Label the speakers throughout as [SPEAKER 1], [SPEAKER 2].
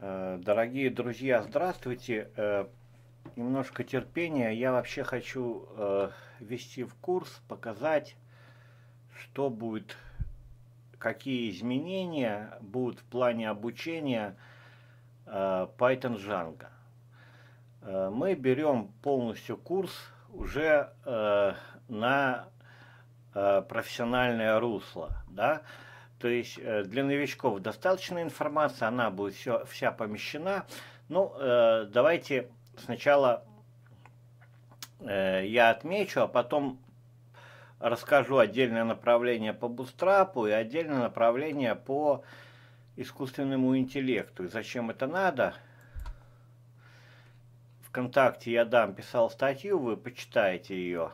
[SPEAKER 1] Э, дорогие друзья, здравствуйте. Э, немножко терпения. Я вообще хочу э, ввести в курс, показать, что будет, какие изменения будут в плане обучения Python Django. Мы берем полностью курс уже на профессиональное русло, да, то есть э, для новичков достаточно информации, она будет все, вся помещена. Ну, э, давайте сначала э, я отмечу, а потом расскажу отдельное направление по бустрапу и отдельное направление по искусственному интеллекту. И зачем это надо? Вконтакте я дам, писал статью, вы почитаете ее,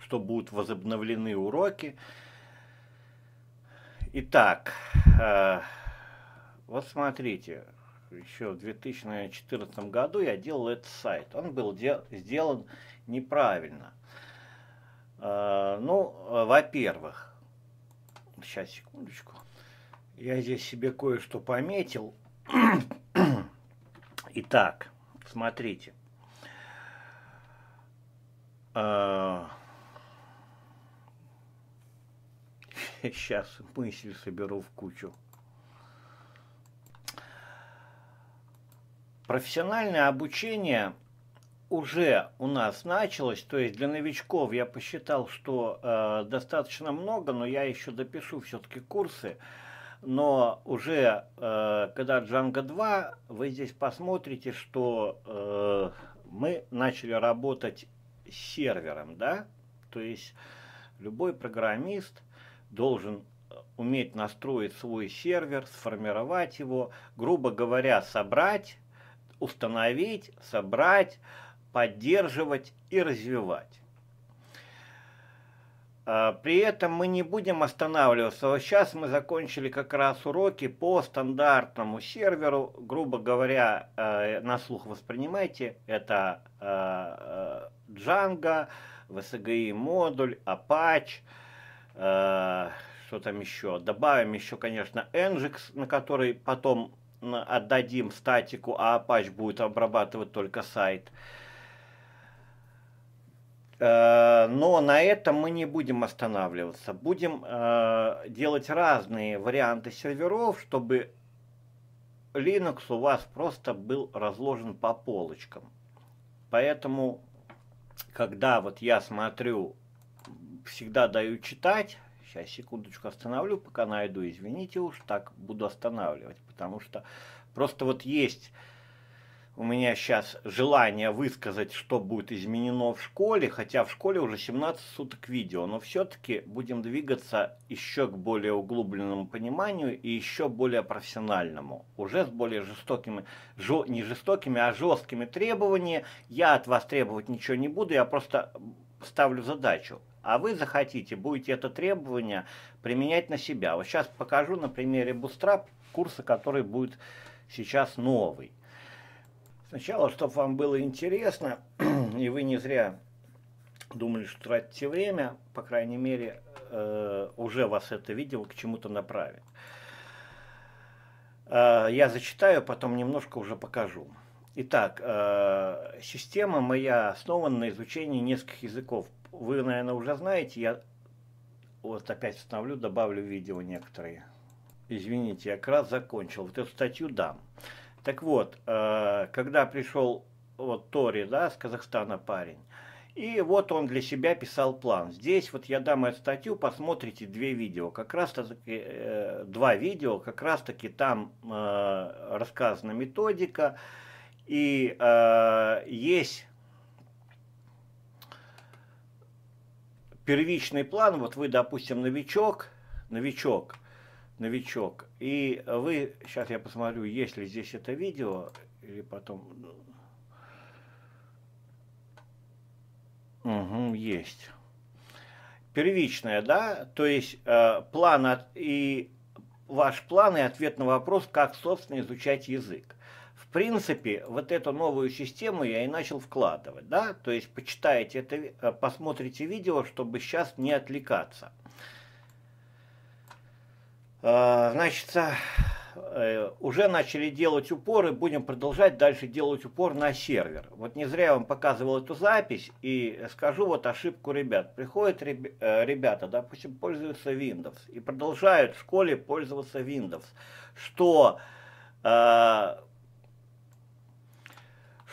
[SPEAKER 1] что будут возобновлены уроки. Уроки Итак, э, вот смотрите, еще в 2014 году я делал этот сайт. Он был сделан неправильно. Э, ну, э, во-первых, сейчас, секундочку. Я здесь себе кое-что пометил. Итак, смотрите. Сейчас мысль соберу в кучу. Профессиональное обучение уже у нас началось, то есть для новичков я посчитал, что э, достаточно много, но я еще допишу все-таки курсы. Но уже э, когда джанга 2, вы здесь посмотрите, что э, мы начали работать с сервером, да? То есть любой программист – должен э, уметь настроить свой сервер, сформировать его, грубо говоря, собрать, установить, собрать, поддерживать и развивать. А, при этом мы не будем останавливаться. Вот сейчас мы закончили как раз уроки по стандартному серверу. Грубо говоря, э, на слух воспринимайте. Это э, Django, VSGI модуль, Apache, Э, что там еще? Добавим еще, конечно, Nginx, на который потом отдадим статику, а Apache будет обрабатывать только сайт. Э, но на этом мы не будем останавливаться. Будем э, делать разные варианты серверов, чтобы Linux у вас просто был разложен по полочкам. Поэтому, когда вот я смотрю всегда даю читать. Сейчас секундочку остановлю, пока найду. Извините уж, так буду останавливать, потому что просто вот есть у меня сейчас желание высказать, что будет изменено в школе, хотя в школе уже 17 суток видео, но все-таки будем двигаться еще к более углубленному пониманию и еще более профессиональному, уже с более жестокими, жо, не жестокими, а жесткими требованиями. Я от вас требовать ничего не буду, я просто ставлю задачу а вы захотите, будете это требование применять на себя. Вот сейчас покажу на примере Bootstrap курса, который будет сейчас новый. Сначала, чтобы вам было интересно, и вы не зря думали, что тратите время, по крайней мере, э, уже вас это видео к чему-то направит. Э, я зачитаю, а потом немножко уже покажу. Итак, э, система моя основана на изучении нескольких языков. Вы, наверное, уже знаете, я вот опять установлю, добавлю видео некоторые. Извините, я как раз закончил. Вот эту статью дам. Так вот, э, когда пришел вот Тори, да, с Казахстана парень, и вот он для себя писал план. Здесь вот я дам эту статью, посмотрите две видео. Как раз таки, э, два видео, как раз таки там рассказана методика, методика и э, есть первичный план, вот вы, допустим, новичок, новичок, новичок, и вы, сейчас я посмотрю, есть ли здесь это видео, или потом... Угу, есть. Первичное, да, то есть э, план от, и ваш план и ответ на вопрос, как, собственно, изучать язык принципе, вот эту новую систему я и начал вкладывать, да, то есть почитайте это, э, посмотрите видео, чтобы сейчас не отвлекаться. А, значит, э, уже начали делать упор и будем продолжать дальше делать упор на сервер. Вот не зря я вам показывал эту запись и скажу вот ошибку ребят. Приходят э, ребята, допустим, пользуются Windows и продолжают в школе пользоваться Windows, что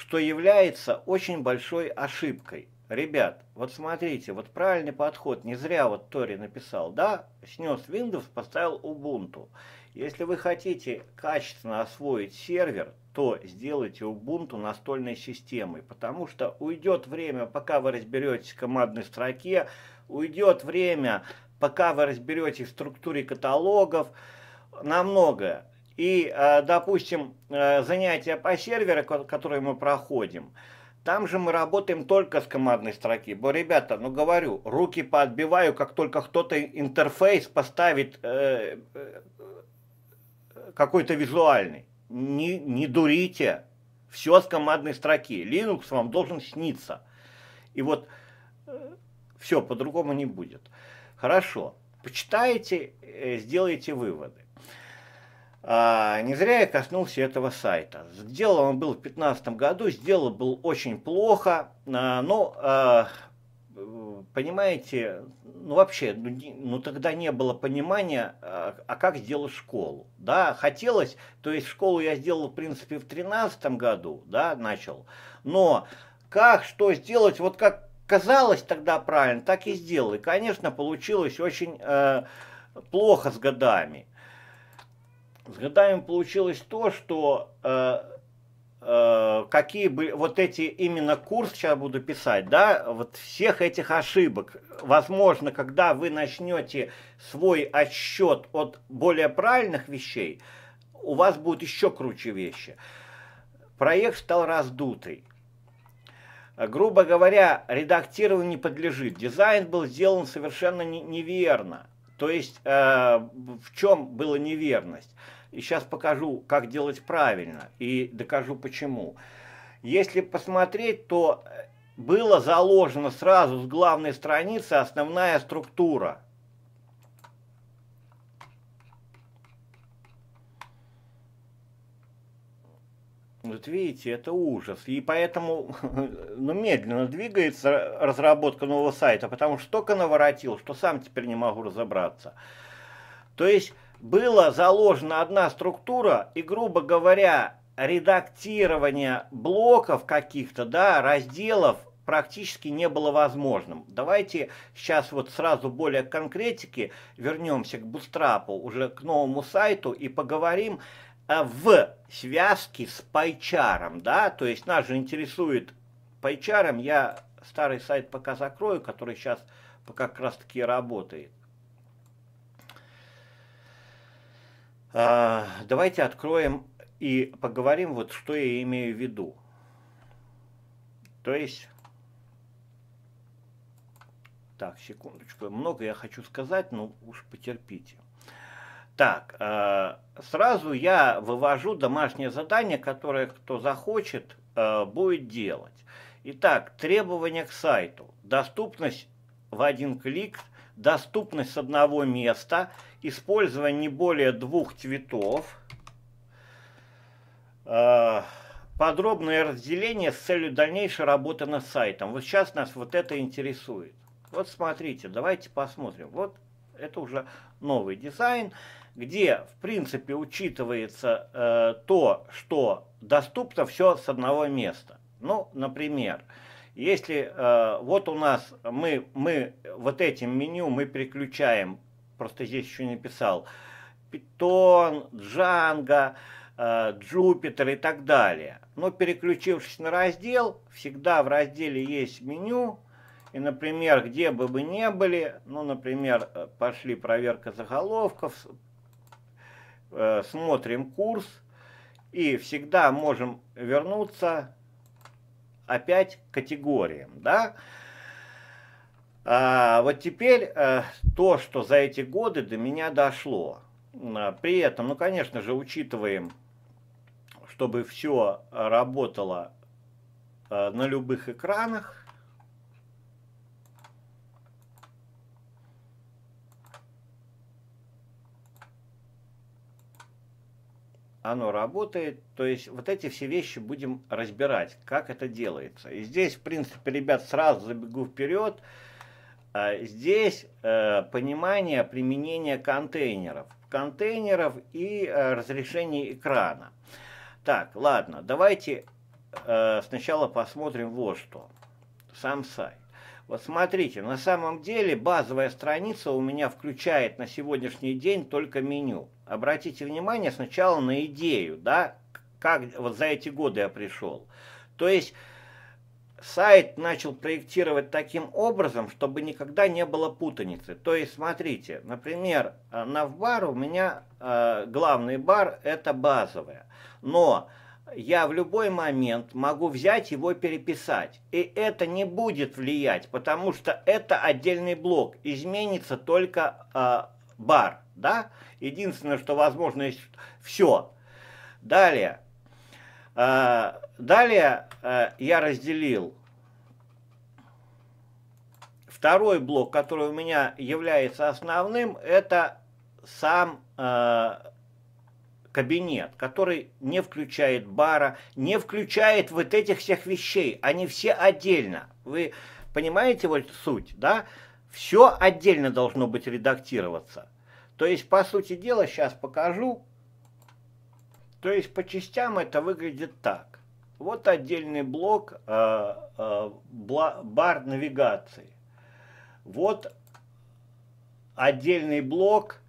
[SPEAKER 1] что является очень большой ошибкой. Ребят, вот смотрите, вот правильный подход, не зря вот Тори написал, да, снес Windows, поставил Ubuntu. Если вы хотите качественно освоить сервер, то сделайте Ubuntu настольной системой, потому что уйдет время, пока вы разберетесь в командной строке, уйдет время, пока вы разберетесь в структуре каталогов, на многое. И, э, допустим, э, занятия по серверу, которые мы проходим, там же мы работаем только с командной строки. Бо, ребята, ну говорю, руки поотбиваю, как только кто-то интерфейс поставит э, э какой-то визуальный. Не, не дурите. Все с командной строки. Linux вам должен сниться. И вот э, все, по-другому не будет. Хорошо. Почитайте, э, сделайте выводы. А, не зря я коснулся этого сайта. Сделал он был в 2015 году, сделал был очень плохо, а, но а, понимаете, ну вообще, ну, ну тогда не было понимания, а, а как сделать школу, да, хотелось, то есть школу я сделал, в принципе, в тринадцатом году, да, начал, но как, что сделать, вот как казалось тогда правильно, так и сделал, и, конечно, получилось очень э, плохо с годами, с годами получилось то, что э, э, какие бы вот эти именно курс сейчас буду писать, да, вот всех этих ошибок, возможно, когда вы начнете свой отсчет от более правильных вещей, у вас будут еще круче вещи. Проект стал раздутый. Грубо говоря, редактирование не подлежит. Дизайн был сделан совершенно неверно. То есть э, в чем была неверность? И сейчас покажу, как делать правильно и докажу почему. Если посмотреть, то э, было заложено сразу с главной страницы основная структура. Вот видите, это ужас. И поэтому ну, медленно двигается разработка нового сайта, потому что только наворотил, что сам теперь не могу разобраться. То есть была заложена одна структура, и, грубо говоря, редактирование блоков каких-то, да, разделов практически не было возможным. Давайте сейчас вот сразу более конкретики вернемся к бустрапу, уже к новому сайту и поговорим э, в связке с пайчаром, да, то есть нас же интересует пайчаром, я старый сайт пока закрою, который сейчас пока как раз таки работает. А, давайте откроем и поговорим, вот что я имею в виду. То есть, так, секундочку, много я хочу сказать, но уж потерпите. Так, а, сразу я вывожу домашнее задание, которое кто захочет, а, будет делать. Итак, требования к сайту. Доступность в один клик – доступность одного места, использование не более двух цветов, э, подробное разделение с целью дальнейшей работы над сайтом. Вот сейчас нас вот это интересует. Вот смотрите, давайте посмотрим. Вот это уже новый дизайн, где, в принципе, учитывается э, то, что доступно все с одного места. Ну, например, э, если э, вот у нас мы, мы вот этим меню мы переключаем, просто здесь еще не писал, Python, Django, э, Jupyter и так далее. Но переключившись на раздел, всегда в разделе есть меню, и, например, где бы мы ни были, ну, например, э, пошли проверка заголовков, э, смотрим курс, и всегда можем вернуться опять категориям, да. А вот теперь э, то, что за эти годы до меня дошло. А, при этом, ну, конечно же, учитываем, чтобы все работало э, на любых экранах, оно работает. То есть вот эти все вещи будем разбирать, как это делается. И здесь, в принципе, ребят, сразу забегу вперед. А, здесь э, понимание применения контейнеров. Контейнеров и э, разрешение экрана. Так, ладно, давайте э, сначала посмотрим вот что. Сам сайт. Вот смотрите, на самом деле базовая страница у меня включает на сегодняшний день только меню обратите внимание сначала на идею, да, как вот за эти годы я пришел. То есть сайт начал проектировать таким образом, чтобы никогда не было путаницы. То есть, смотрите, например, э, на бар у меня э, главный бар это базовая, но я в любой момент могу взять его переписать. И это не будет влиять, потому что это отдельный блок. Изменится только э, бар, да? Единственное, что возможно, есть все. Далее. Э, далее э, я разделил второй блок, который у меня является основным, это сам э, кабинет, который не включает бара, не включает вот этих всех вещей. Они все отдельно. Вы понимаете вот суть, да? Да все отдельно должно быть редактироваться. То есть, по сути дела, сейчас покажу. То есть, по частям это выглядит так. Вот отдельный блок э, э, бар навигации. Вот отдельный блок,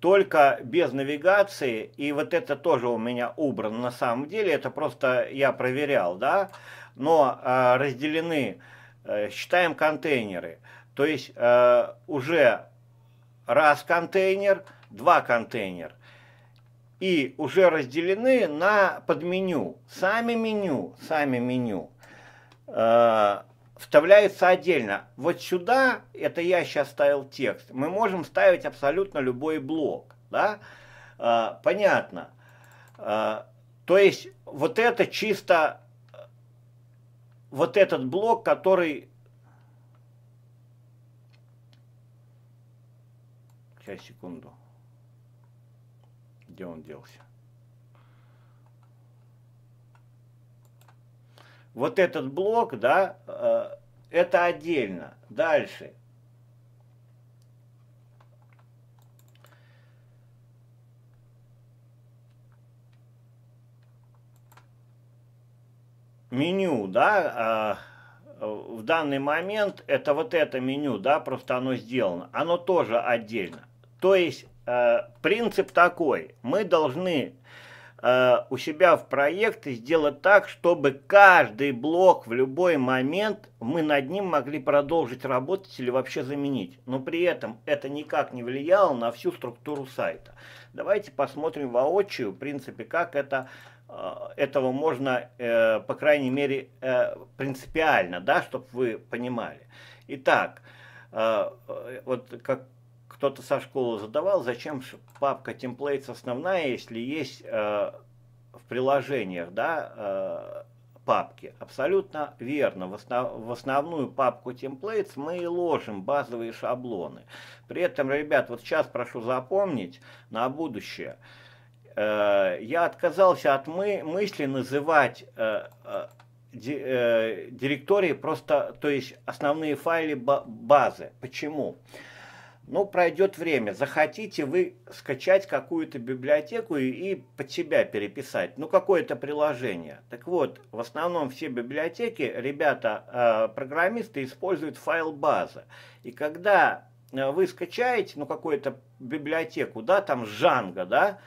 [SPEAKER 1] только без навигации. И вот это тоже у меня убрано на самом деле. Это просто я проверял, да. Но э, разделены Э, считаем контейнеры. То есть э, уже раз контейнер, два контейнер. И уже разделены на подменю. Сами меню, сами меню э, вставляются отдельно. Вот сюда, это я сейчас ставил текст, мы можем ставить абсолютно любой блок. Да? Э, понятно. Э, то есть вот это чисто вот этот блок, который... Сейчас, секунду. Где он делся? Вот этот блок, да, э, это отдельно. Дальше. меню, да, а, э, в данный момент это вот это меню, да, просто оно сделано, оно тоже отдельно. То есть э, принцип такой, мы должны э, у себя в проекте сделать так, чтобы каждый блок в любой момент мы над ним могли продолжить работать или вообще заменить. Но при этом это никак не влияло на всю структуру сайта. Давайте посмотрим воочию, в принципе, как это Э, этого можно, э, по крайней мере, э, принципиально, да, чтобы вы понимали. Итак, вот как кто-то со школы задавал, зачем папка templates основная, если есть в приложениях, да, папки. Абсолютно верно. В, основ, в основную папку templates мы и ложим базовые шаблоны. При этом, ребят, вот сейчас прошу запомнить на будущее – Э, я отказался от мы, мысли называть э, э, директории просто, то есть основные файлы базы. Почему? Ну, пройдет время. Захотите вы скачать какую-то библиотеку и, и под себя переписать, ну, какое-то приложение. Так вот, в основном все библиотеки, ребята, программисты используют файл база. И когда вы скачаете, ну, какую-то библиотеку, да, там, Жанга, да,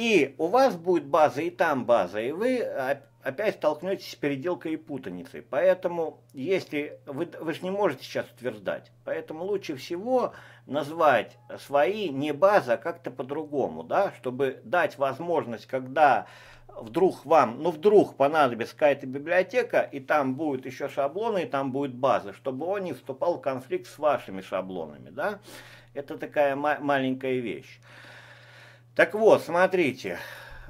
[SPEAKER 1] и у вас будет база и там база, и вы опять столкнетесь с переделкой и путаницей. Поэтому, если вы, вы же не можете сейчас утверждать, поэтому лучше всего назвать свои не база, а как-то по-другому, да, чтобы дать возможность, когда вдруг вам, ну вдруг понадобится какая-то библиотека, и там будут еще шаблоны, и там будет база, чтобы он не вступал в конфликт с вашими шаблонами, да. Это такая маленькая вещь. Так вот, смотрите,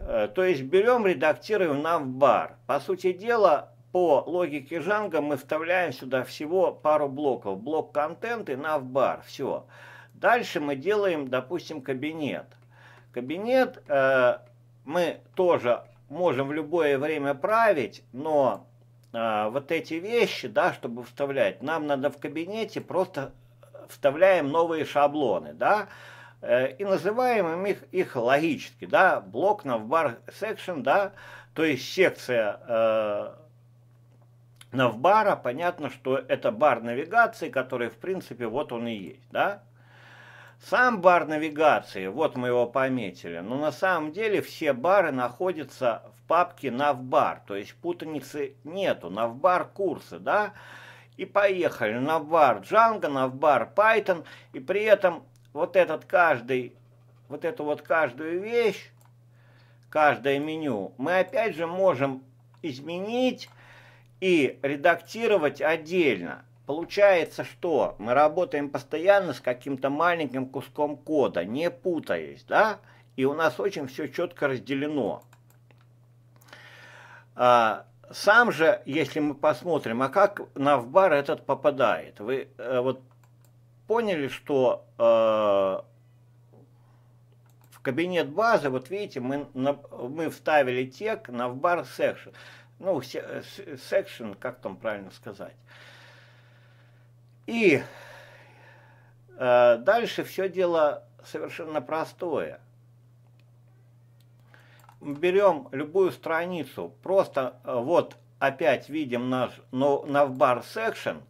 [SPEAKER 1] э, то есть берем, редактируем на бар. По сути дела, по логике жанга мы вставляем сюда всего пару блоков. Блок контент и навбар. Все. Дальше мы делаем, допустим, кабинет. Кабинет э, мы тоже можем в любое время править, но э, вот эти вещи, да, чтобы вставлять, нам надо в кабинете просто э, вставляем новые шаблоны, да, Э, и называем их, их логически, да, блок навбар секшн, да, то есть секция э, навбара, понятно, что это бар навигации, который, в принципе, вот он и есть, да. Сам бар навигации, вот мы его пометили, но на самом деле все бары находятся в папке навбар, то есть путаницы нету, навбар курсы, да, и поехали, навбар Django, навбар Python, и при этом вот этот каждый, вот эту вот каждую вещь, каждое меню, мы опять же можем изменить и редактировать отдельно. Получается, что мы работаем постоянно с каким-то маленьким куском кода, не путаясь, да? И у нас очень все четко разделено. А, сам же, если мы посмотрим, а как на в бар этот попадает? Вы э, вот поняли, что э, в кабинет базы, вот видите, мы, на, мы вставили тек на в бар section. Ну, section, как там правильно сказать. И э, дальше все дело совершенно простое. Берем любую страницу, просто э, вот опять видим наш но навбар section,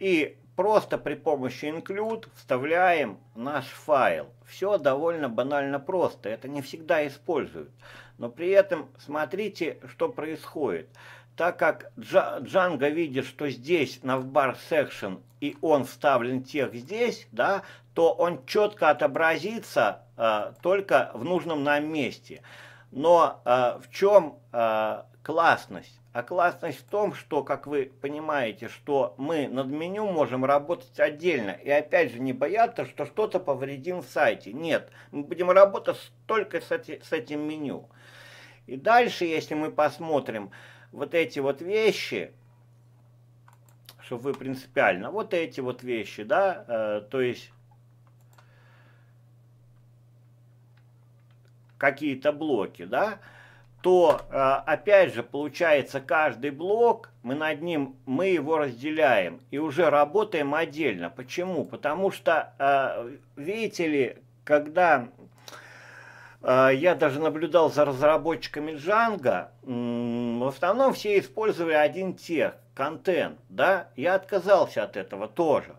[SPEAKER 1] и Просто при помощи include вставляем наш файл. Все довольно банально просто, это не всегда используют. Но при этом смотрите, что происходит. Так как Django видит, что здесь navbar section и он вставлен тех здесь, да, то он четко отобразится э, только в нужном нам месте. Но э, в чем э, а, классность? А классность в том, что, как вы понимаете, что мы над меню можем работать отдельно. И опять же, не бояться, что что-то повредим в сайте. Нет, мы будем работать только с, эти, с этим меню. И дальше, если мы посмотрим вот эти вот вещи, что вы принципиально, вот эти вот вещи, да, э, то есть какие-то блоки, да, то э, опять же получается каждый блок, мы над ним, мы его разделяем и уже работаем отдельно. Почему? Потому что, э, видите ли, когда э, я даже наблюдал за разработчиками Джанга в основном все использовали один тех, контент, да, я отказался от этого тоже.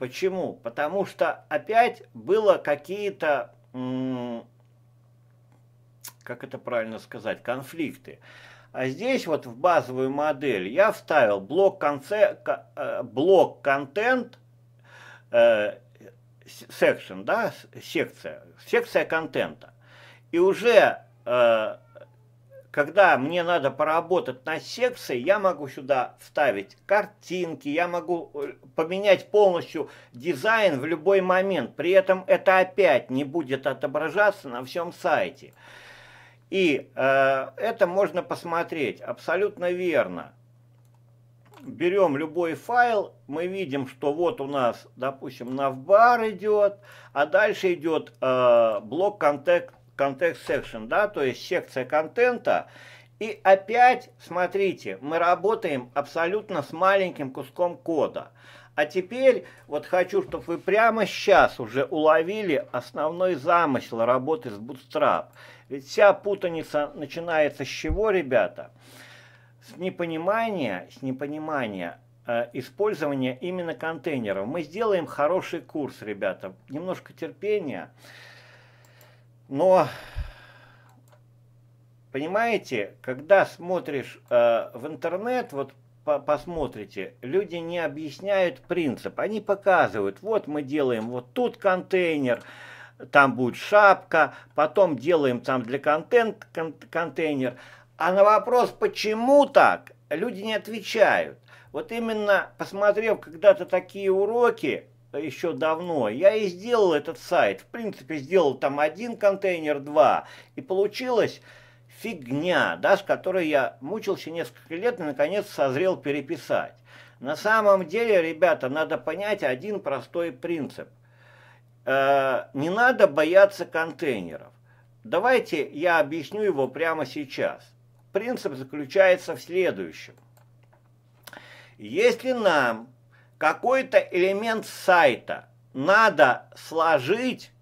[SPEAKER 1] Почему? Потому что опять было какие-то как это правильно сказать, конфликты. А здесь вот в базовую модель я вставил блок, конце, э, блок контент, э, section, да, секция, секция контента. И уже, э, когда мне надо поработать над секцией, я могу сюда вставить картинки, я могу э, поменять полностью дизайн в любой момент. При этом это опять не будет отображаться на всем сайте. И э, это можно посмотреть абсолютно верно. Берем любой файл, мы видим, что вот у нас, допустим, навбар идет, а дальше идет э, блок контекст контент section, да, то есть секция контента. И опять, смотрите, мы работаем абсолютно с маленьким куском кода. А теперь вот хочу, чтобы вы прямо сейчас уже уловили основной замысел работы с Bootstrap – ведь вся путаница начинается с чего, ребята? С непонимания, с непонимания э, использования именно контейнеров. Мы сделаем хороший курс, ребята. Немножко терпения, но... Понимаете, когда смотришь э, в интернет, вот по посмотрите, люди не объясняют принцип. Они показывают, вот мы делаем вот тут контейнер, там будет шапка, потом делаем там для контент кон контейнер. А на вопрос, почему так, люди не отвечают. Вот именно посмотрев когда-то такие уроки, э, еще давно, я и сделал этот сайт. В принципе, сделал там один контейнер, два. И получилась фигня, да, с которой я мучился несколько лет и, наконец, созрел переписать. На самом деле, ребята, надо понять один простой принцип. Э, не надо бояться контейнеров. Давайте я объясню его прямо сейчас. Принцип заключается в следующем. Если нам какой-то элемент сайта надо сложить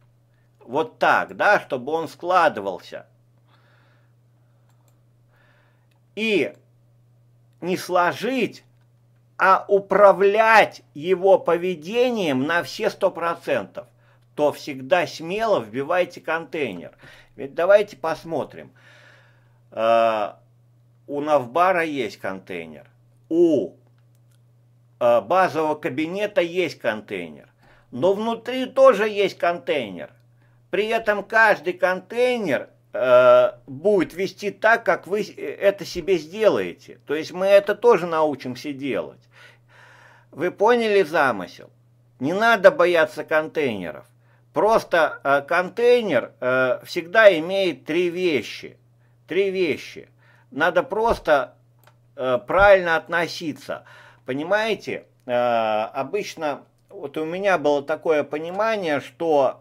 [SPEAKER 1] вот так, да, чтобы он складывался, и не сложить, а управлять его поведением на все сто процентов, то всегда смело вбивайте контейнер. Ведь давайте посмотрим. А, у Навбара есть контейнер. У а, базового кабинета есть контейнер. Но внутри тоже есть контейнер. При этом каждый контейнер а, будет вести так, как вы это себе сделаете. То есть мы это тоже научимся делать. Вы поняли замысел? Не надо бояться контейнеров. Просто э, контейнер э, всегда имеет три вещи. Три вещи. Надо просто э, правильно относиться. Понимаете, э, обычно вот у меня было такое понимание, что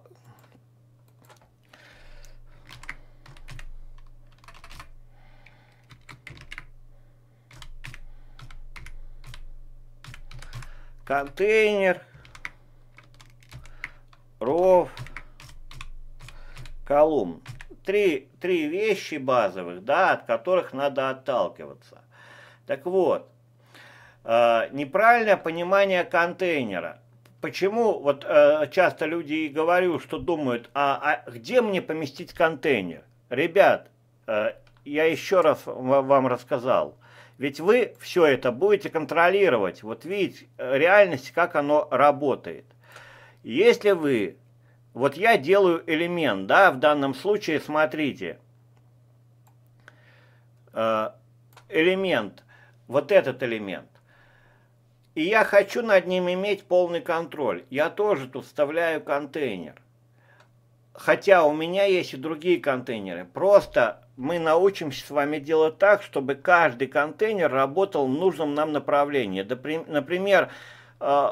[SPEAKER 1] контейнер – ров, колумн. Три, три вещи базовых, да, от которых надо отталкиваться. Так вот, э, неправильное понимание контейнера. Почему вот э, часто люди и говорю, что думают, а, а где мне поместить контейнер? Ребят, э, я еще раз вам рассказал, ведь вы все это будете контролировать. Вот видите э, реальность, как оно работает. Если вы... Вот я делаю элемент, да, в данном случае, смотрите. Э, элемент, вот этот элемент. И я хочу над ним иметь полный контроль. Я тоже тут вставляю контейнер. Хотя у меня есть и другие контейнеры. Просто мы научимся с вами делать так, чтобы каждый контейнер работал в нужном нам направлении. Например, э,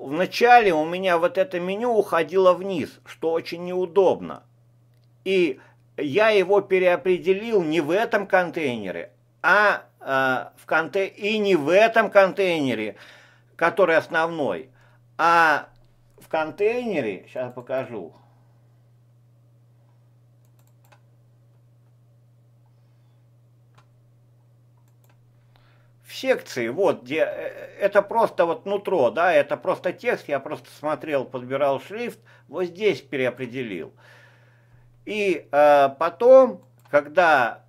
[SPEAKER 1] вначале у меня вот это меню уходило вниз, что очень неудобно. И я его переопределил не в этом контейнере, а э, в конте и не в этом контейнере, который основной, а в контейнере, сейчас покажу, секции, вот, где э, это просто вот нутро, да, это просто текст, я просто смотрел, подбирал шрифт, вот здесь переопределил. И э, потом, когда,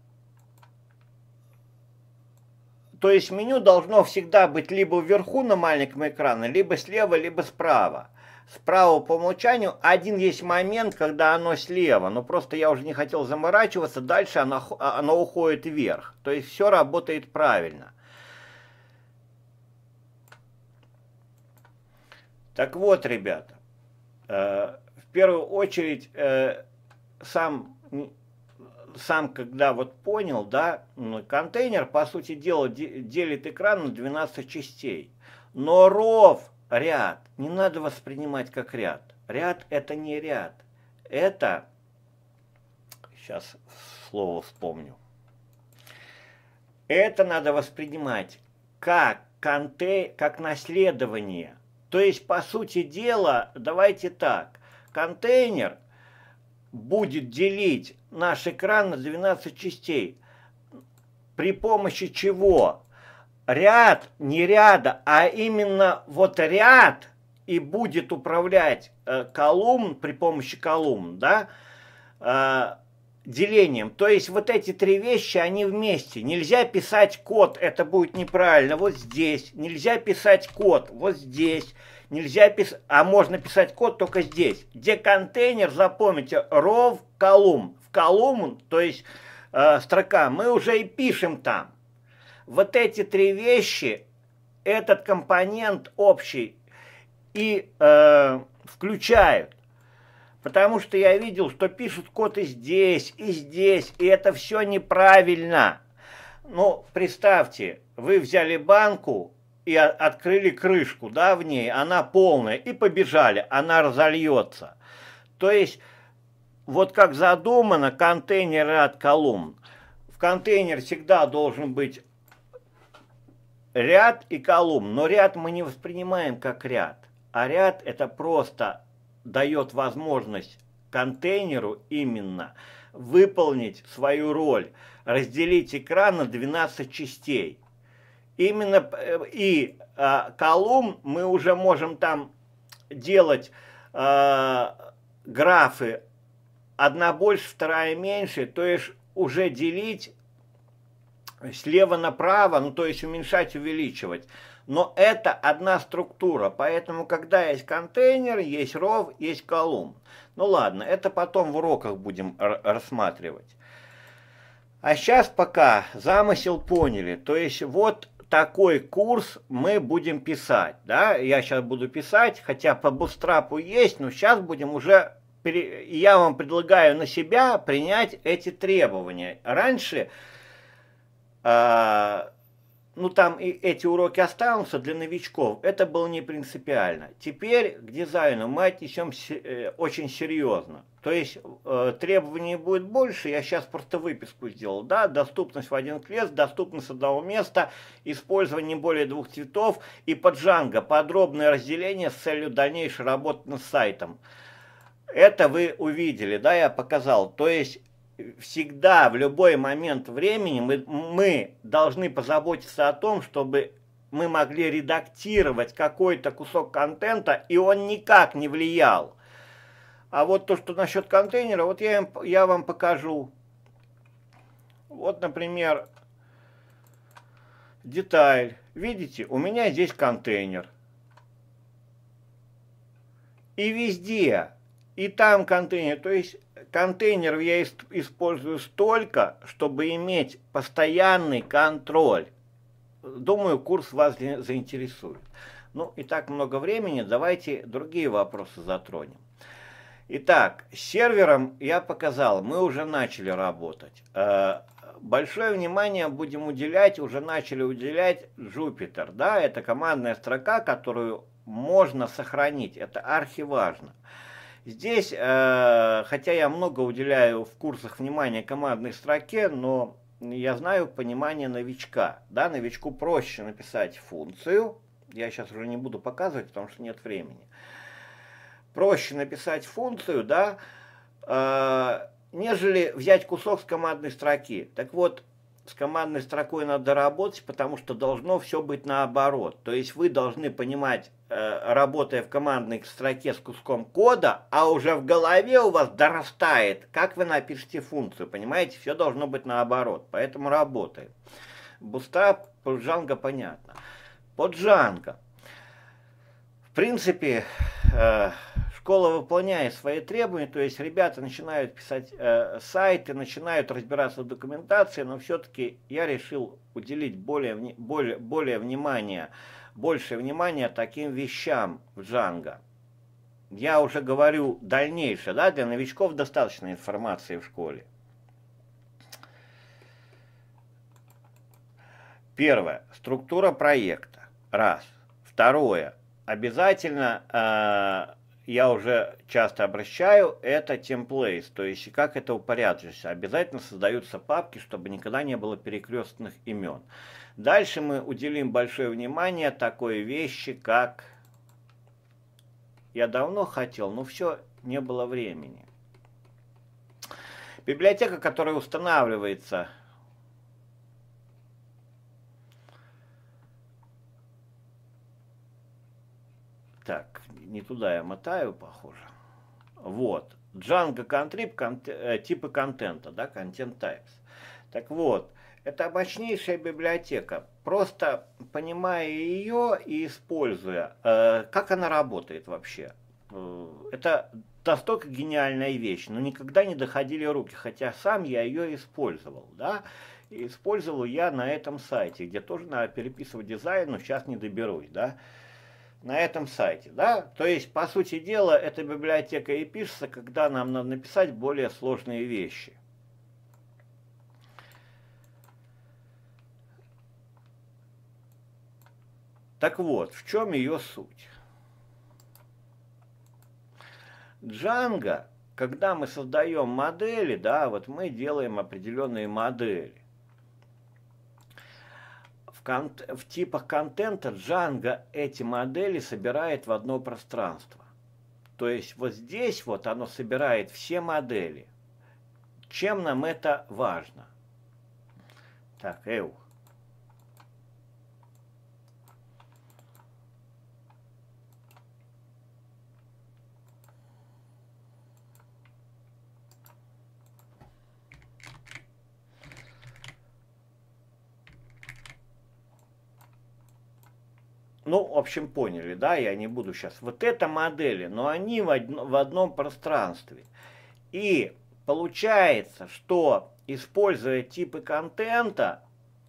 [SPEAKER 1] то есть меню должно всегда быть либо вверху на маленьком экране, либо слева, либо справа. Справа по умолчанию один есть момент, когда оно слева, но просто я уже не хотел заморачиваться, дальше оно, оно уходит вверх. То есть все работает правильно. Так вот, ребята, э, в первую очередь, э, сам, сам когда вот понял, да, контейнер, по сути дела, делит экран на 12 частей. Но ров, ряд, не надо воспринимать как ряд. Ряд – это не ряд. Это, сейчас слово вспомню, это надо воспринимать как, контей как наследование – то есть, по сути дела, давайте так, контейнер будет делить наш экран на 12 частей, при помощи чего ряд, не ряда, а именно вот ряд и будет управлять э, колумн при помощи колумн, да, э, делением. То есть вот эти три вещи, они вместе. Нельзя писать код, это будет неправильно, вот здесь. Нельзя писать код, вот здесь. Нельзя писать, а можно писать код только здесь. Где контейнер, запомните, ров колумн. В колумн, то есть э, строка, мы уже и пишем там. Вот эти три вещи, этот компонент общий и э, включают. Потому что я видел, что пишут код и здесь, и здесь, и это все неправильно. Ну, представьте, вы взяли банку и открыли крышку, да, в ней, она полная, и побежали, она разольется. То есть, вот как задумано контейнеры от колумн. В контейнер всегда должен быть ряд и колумн, но ряд мы не воспринимаем как ряд, а ряд это просто дает возможность контейнеру именно выполнить свою роль, разделить экран на 12 частей. Именно э, и э, а, колумн мы уже можем там делать э, графы одна больше, вторая меньше, то есть уже делить слева направо, ну то есть уменьшать, увеличивать но это одна структура, поэтому когда есть контейнер, есть ров, есть колумн. Ну ладно, это потом в уроках будем рассматривать. А сейчас пока замысел поняли, то есть вот такой курс мы будем писать, да, я сейчас буду писать, хотя по бустрапу есть, но сейчас будем уже я вам предлагаю на себя принять эти требования. Раньше э, ну там и эти уроки останутся для новичков, это было не принципиально. Теперь к дизайну мы отнесемся э, очень серьезно. То есть э, требований будет больше, я сейчас просто выписку сделал, да, доступность в один крест, доступность одного места, использование более двух цветов и поджанга, подробное разделение с целью дальнейшей работы над сайтом. Это вы увидели, да, я показал. То есть всегда, в любой момент времени мы, мы должны позаботиться о том, чтобы мы могли редактировать какой-то кусок контента, и он никак не влиял. А вот то, что насчет контейнера, вот я, им, я вам покажу. Вот, например, деталь. Видите, у меня здесь контейнер. И везде, и там контейнер. То есть Контейнеров я использую столько, чтобы иметь постоянный контроль. Думаю, курс вас заинтересует. Ну и так много времени, давайте другие вопросы затронем. Итак, с сервером я показал, мы уже начали работать. Э, большое внимание будем уделять, уже начали уделять Jupyter. Да, это командная строка, которую можно сохранить, это архиважно. важно. Здесь, э, хотя я много уделяю в курсах внимания командной строке, но я знаю понимание новичка. Да, новичку проще написать функцию. Я сейчас уже не буду показывать, потому что нет времени. Проще написать функцию, да, э, нежели взять кусок с командной строки. Так вот, с командной строкой надо работать, потому что должно все быть наоборот. То есть вы должны понимать Э, работая в командной строке с куском кода, а уже в голове у вас дорастает, как вы напишете функцию, понимаете? Все должно быть наоборот, поэтому работает. Бустап, поджанга понятно. Поджанга. В принципе, э, школа выполняет свои требования, то есть ребята начинают писать э, сайты, начинают разбираться в документации, но все-таки я решил уделить более, более, более внимания больше внимания таким вещам в Django. Я уже говорю дальнейшее, да, для новичков достаточно информации в школе. Первое. Структура проекта. Раз. Второе. Обязательно, э, я уже часто обращаю, это темплейт. То есть, как это упорядочится. Обязательно создаются папки, чтобы никогда не было перекрестных имен. Дальше мы уделим большое внимание такой вещи, как... Я давно хотел, но все, не было времени. Библиотека, которая устанавливается Так, не туда я мотаю, похоже. Вот. Django Contrib, кон э, типы контента, да, Content Types. Так вот, э, это мощнейшая библиотека. Просто понимая ее и используя, э, как она работает вообще. Э, это настолько гениальная вещь, но никогда не доходили руки, хотя сам я ее использовал, да, использовал я на этом сайте, где тоже надо переписывать дизайн, но сейчас не доберусь, да, на этом сайте, да, то есть, по сути дела, эта библиотека и пишется, когда нам надо написать более сложные вещи – Так вот, в чем ее суть? Django, когда мы создаем модели, да, вот мы делаем определенные модели. В, кон в типах контента Django эти модели собирает в одно пространство. То есть вот здесь вот оно собирает все модели. Чем нам это важно? Так, эу. Ну, в общем, поняли, да, я не буду сейчас. Вот это модели, но они в, одно, в одном пространстве. И получается, что используя типы контента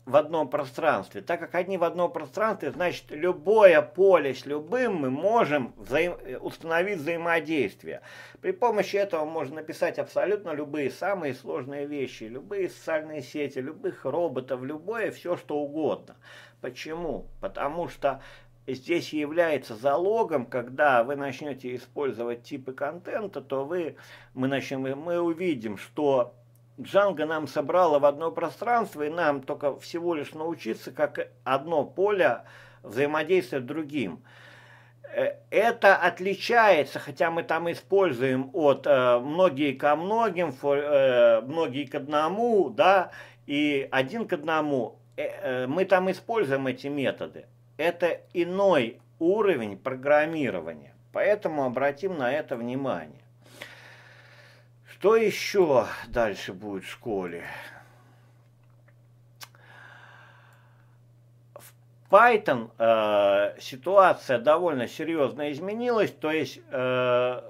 [SPEAKER 1] в одном пространстве, так как они в одном пространстве, значит, любое поле с любым мы можем взаим... Э, установить взаимодействие. При помощи этого можно написать абсолютно любые самые сложные вещи, любые социальные сети, любых роботов, любое, все что угодно. Почему? Потому что здесь является залогом, когда вы начнете использовать типы контента, то вы, мы, начнем, мы увидим, что Джанго нам собрала в одно пространство, и нам только всего лишь научиться, как одно поле взаимодействовать другим. Э, это отличается, хотя мы там используем от э, многие ко многим, фо, э, многие к одному, да, и один к одному. Э, э, мы там используем эти методы это иной уровень программирования. Поэтому обратим на это внимание. Что еще дальше будет в школе? В Python э, ситуация довольно серьезно изменилась, то есть э,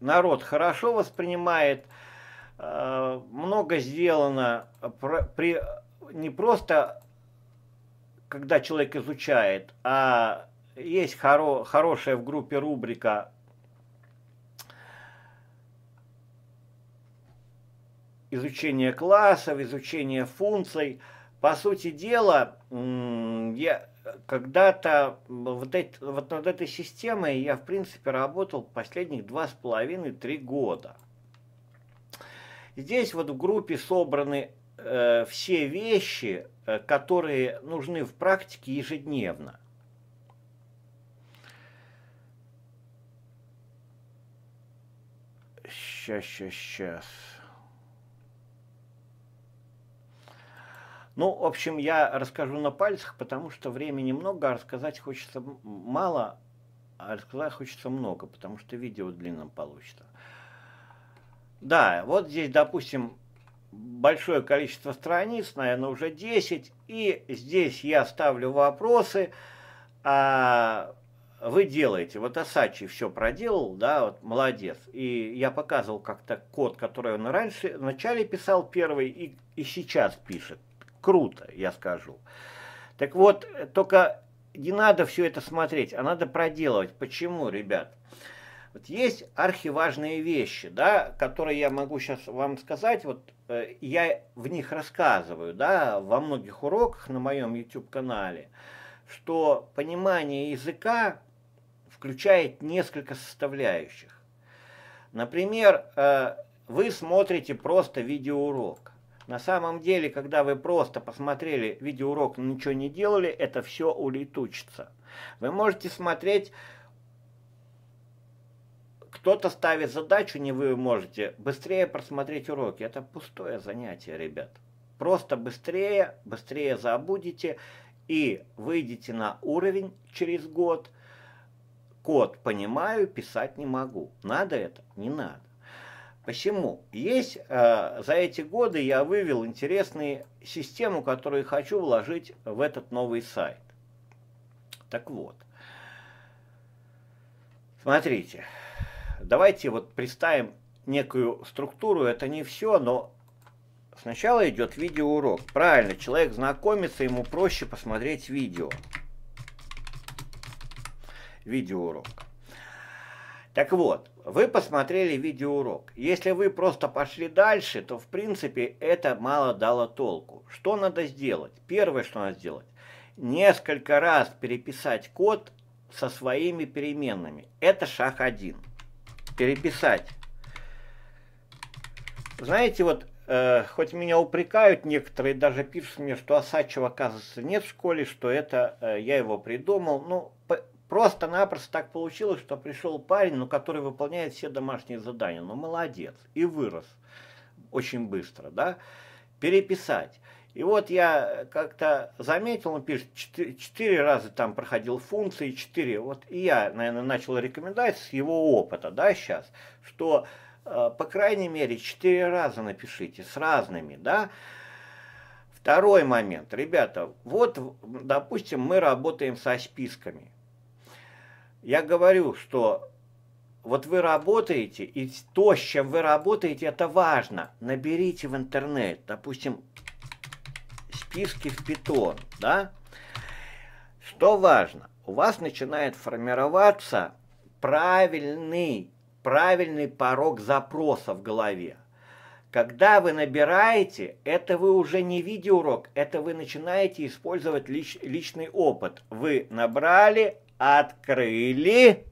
[SPEAKER 1] народ хорошо воспринимает, э, много сделано про, при не просто когда человек изучает, а есть хоро, хорошая в группе рубрика изучение классов, изучение функций. По сути дела, я когда-то вот, вот над этой системой я, в принципе, работал последних два с половиной-три года. Здесь вот в группе собраны э, все вещи, Э, которые нужны в практике ежедневно. Сейчас, сейчас, сейчас. Ну, в общем, я расскажу на пальцах, потому что времени много, а рассказать хочется мало, а рассказать хочется много, потому что видео длинным получится. Да, вот здесь, допустим, большое количество страниц, наверное, уже 10, и здесь я ставлю вопросы, а вы делаете. Вот Асачи все проделал, да, вот молодец. И я показывал как-то код, который он раньше, вначале писал первый и, и сейчас пишет. Круто, я скажу. Так вот, только не надо все это смотреть, а надо проделывать. Почему, ребят? Ребят. Вот есть архиважные вещи, да, которые я могу сейчас вам сказать, вот э, я в них рассказываю, да, во многих уроках на моем YouTube-канале, что понимание языка включает несколько составляющих. Например, э, вы смотрите просто видеоурок. На самом деле, когда вы просто посмотрели видеоурок, но ничего не делали, это все улетучится. Вы можете смотреть кто-то ставит задачу, не вы можете быстрее просмотреть уроки. Это пустое занятие, ребят. Просто быстрее, быстрее забудете и выйдете на уровень через год. Код понимаю, писать не могу. Надо это? Не надо. Почему? Есть, э, за эти годы я вывел интересную систему, которую хочу вложить в этот новый сайт. Так вот, смотрите, давайте вот представим некую структуру, это не все, но сначала идет видеоурок. Правильно, человек знакомится, ему проще посмотреть видео. Видеоурок. Так вот, вы посмотрели видеоурок. Если вы просто пошли дальше, то в принципе это мало дало толку. Что надо сделать? Первое, что надо сделать, несколько раз переписать код со своими переменными. Это шаг один переписать. Знаете, вот, э, хоть меня упрекают некоторые, даже пишут мне, что Осачева, оказывается, нет в школе, что это э, я его придумал. Ну, просто-напросто так получилось, что пришел парень, ну, который выполняет все домашние задания. Ну, молодец. И вырос очень быстро, да. Переписать. И вот я как-то заметил, он пишет, четыре раза там проходил функции, четыре. Вот и я, наверное, начал рекомендовать с его опыта, да, сейчас, что, э, по крайней мере, четыре раза напишите с разными, да. Второй момент, ребята, вот, допустим, мы работаем со списками. Я говорю, что вот вы работаете, и то, с чем вы работаете, это важно. Наберите в интернет, допустим, вписки в питон, да? Что важно? У вас начинает формироваться правильный, правильный порог запроса в голове. Когда вы набираете, это вы уже не видеоурок, это вы начинаете использовать лич, личный опыт. Вы набрали, открыли,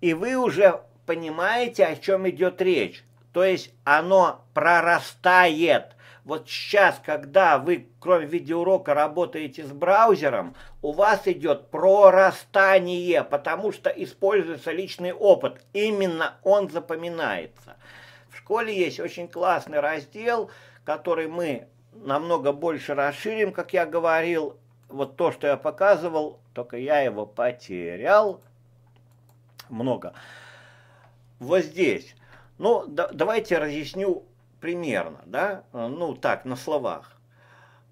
[SPEAKER 1] и вы уже понимаете, о чем идет речь. То есть оно прорастает вот сейчас, когда вы, кроме видеоурока, работаете с браузером, у вас идет прорастание, потому что используется личный опыт. Именно он запоминается. В школе есть очень классный раздел, который мы намного больше расширим, как я говорил. Вот то, что я показывал, только я его потерял много. Вот здесь. Ну, да, давайте разъясню примерно, да, э, ну так, на словах.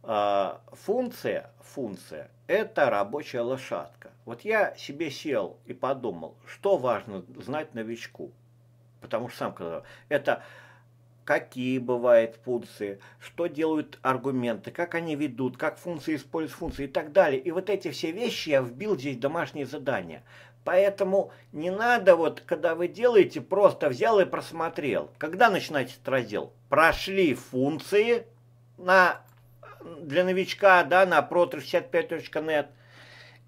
[SPEAKER 1] А, функция, функция – это рабочая лошадка. Вот я себе сел и подумал, что важно знать новичку. Потому что сам сказал, это какие бывают функции, что делают аргументы, как они ведут, как функции используют функции и так далее. И вот эти все вещи я вбил здесь в домашние задания. Поэтому не надо, вот когда вы делаете, просто взял и просмотрел. Когда начинать этот раздел? Прошли функции на, для новичка, да, на protr 365net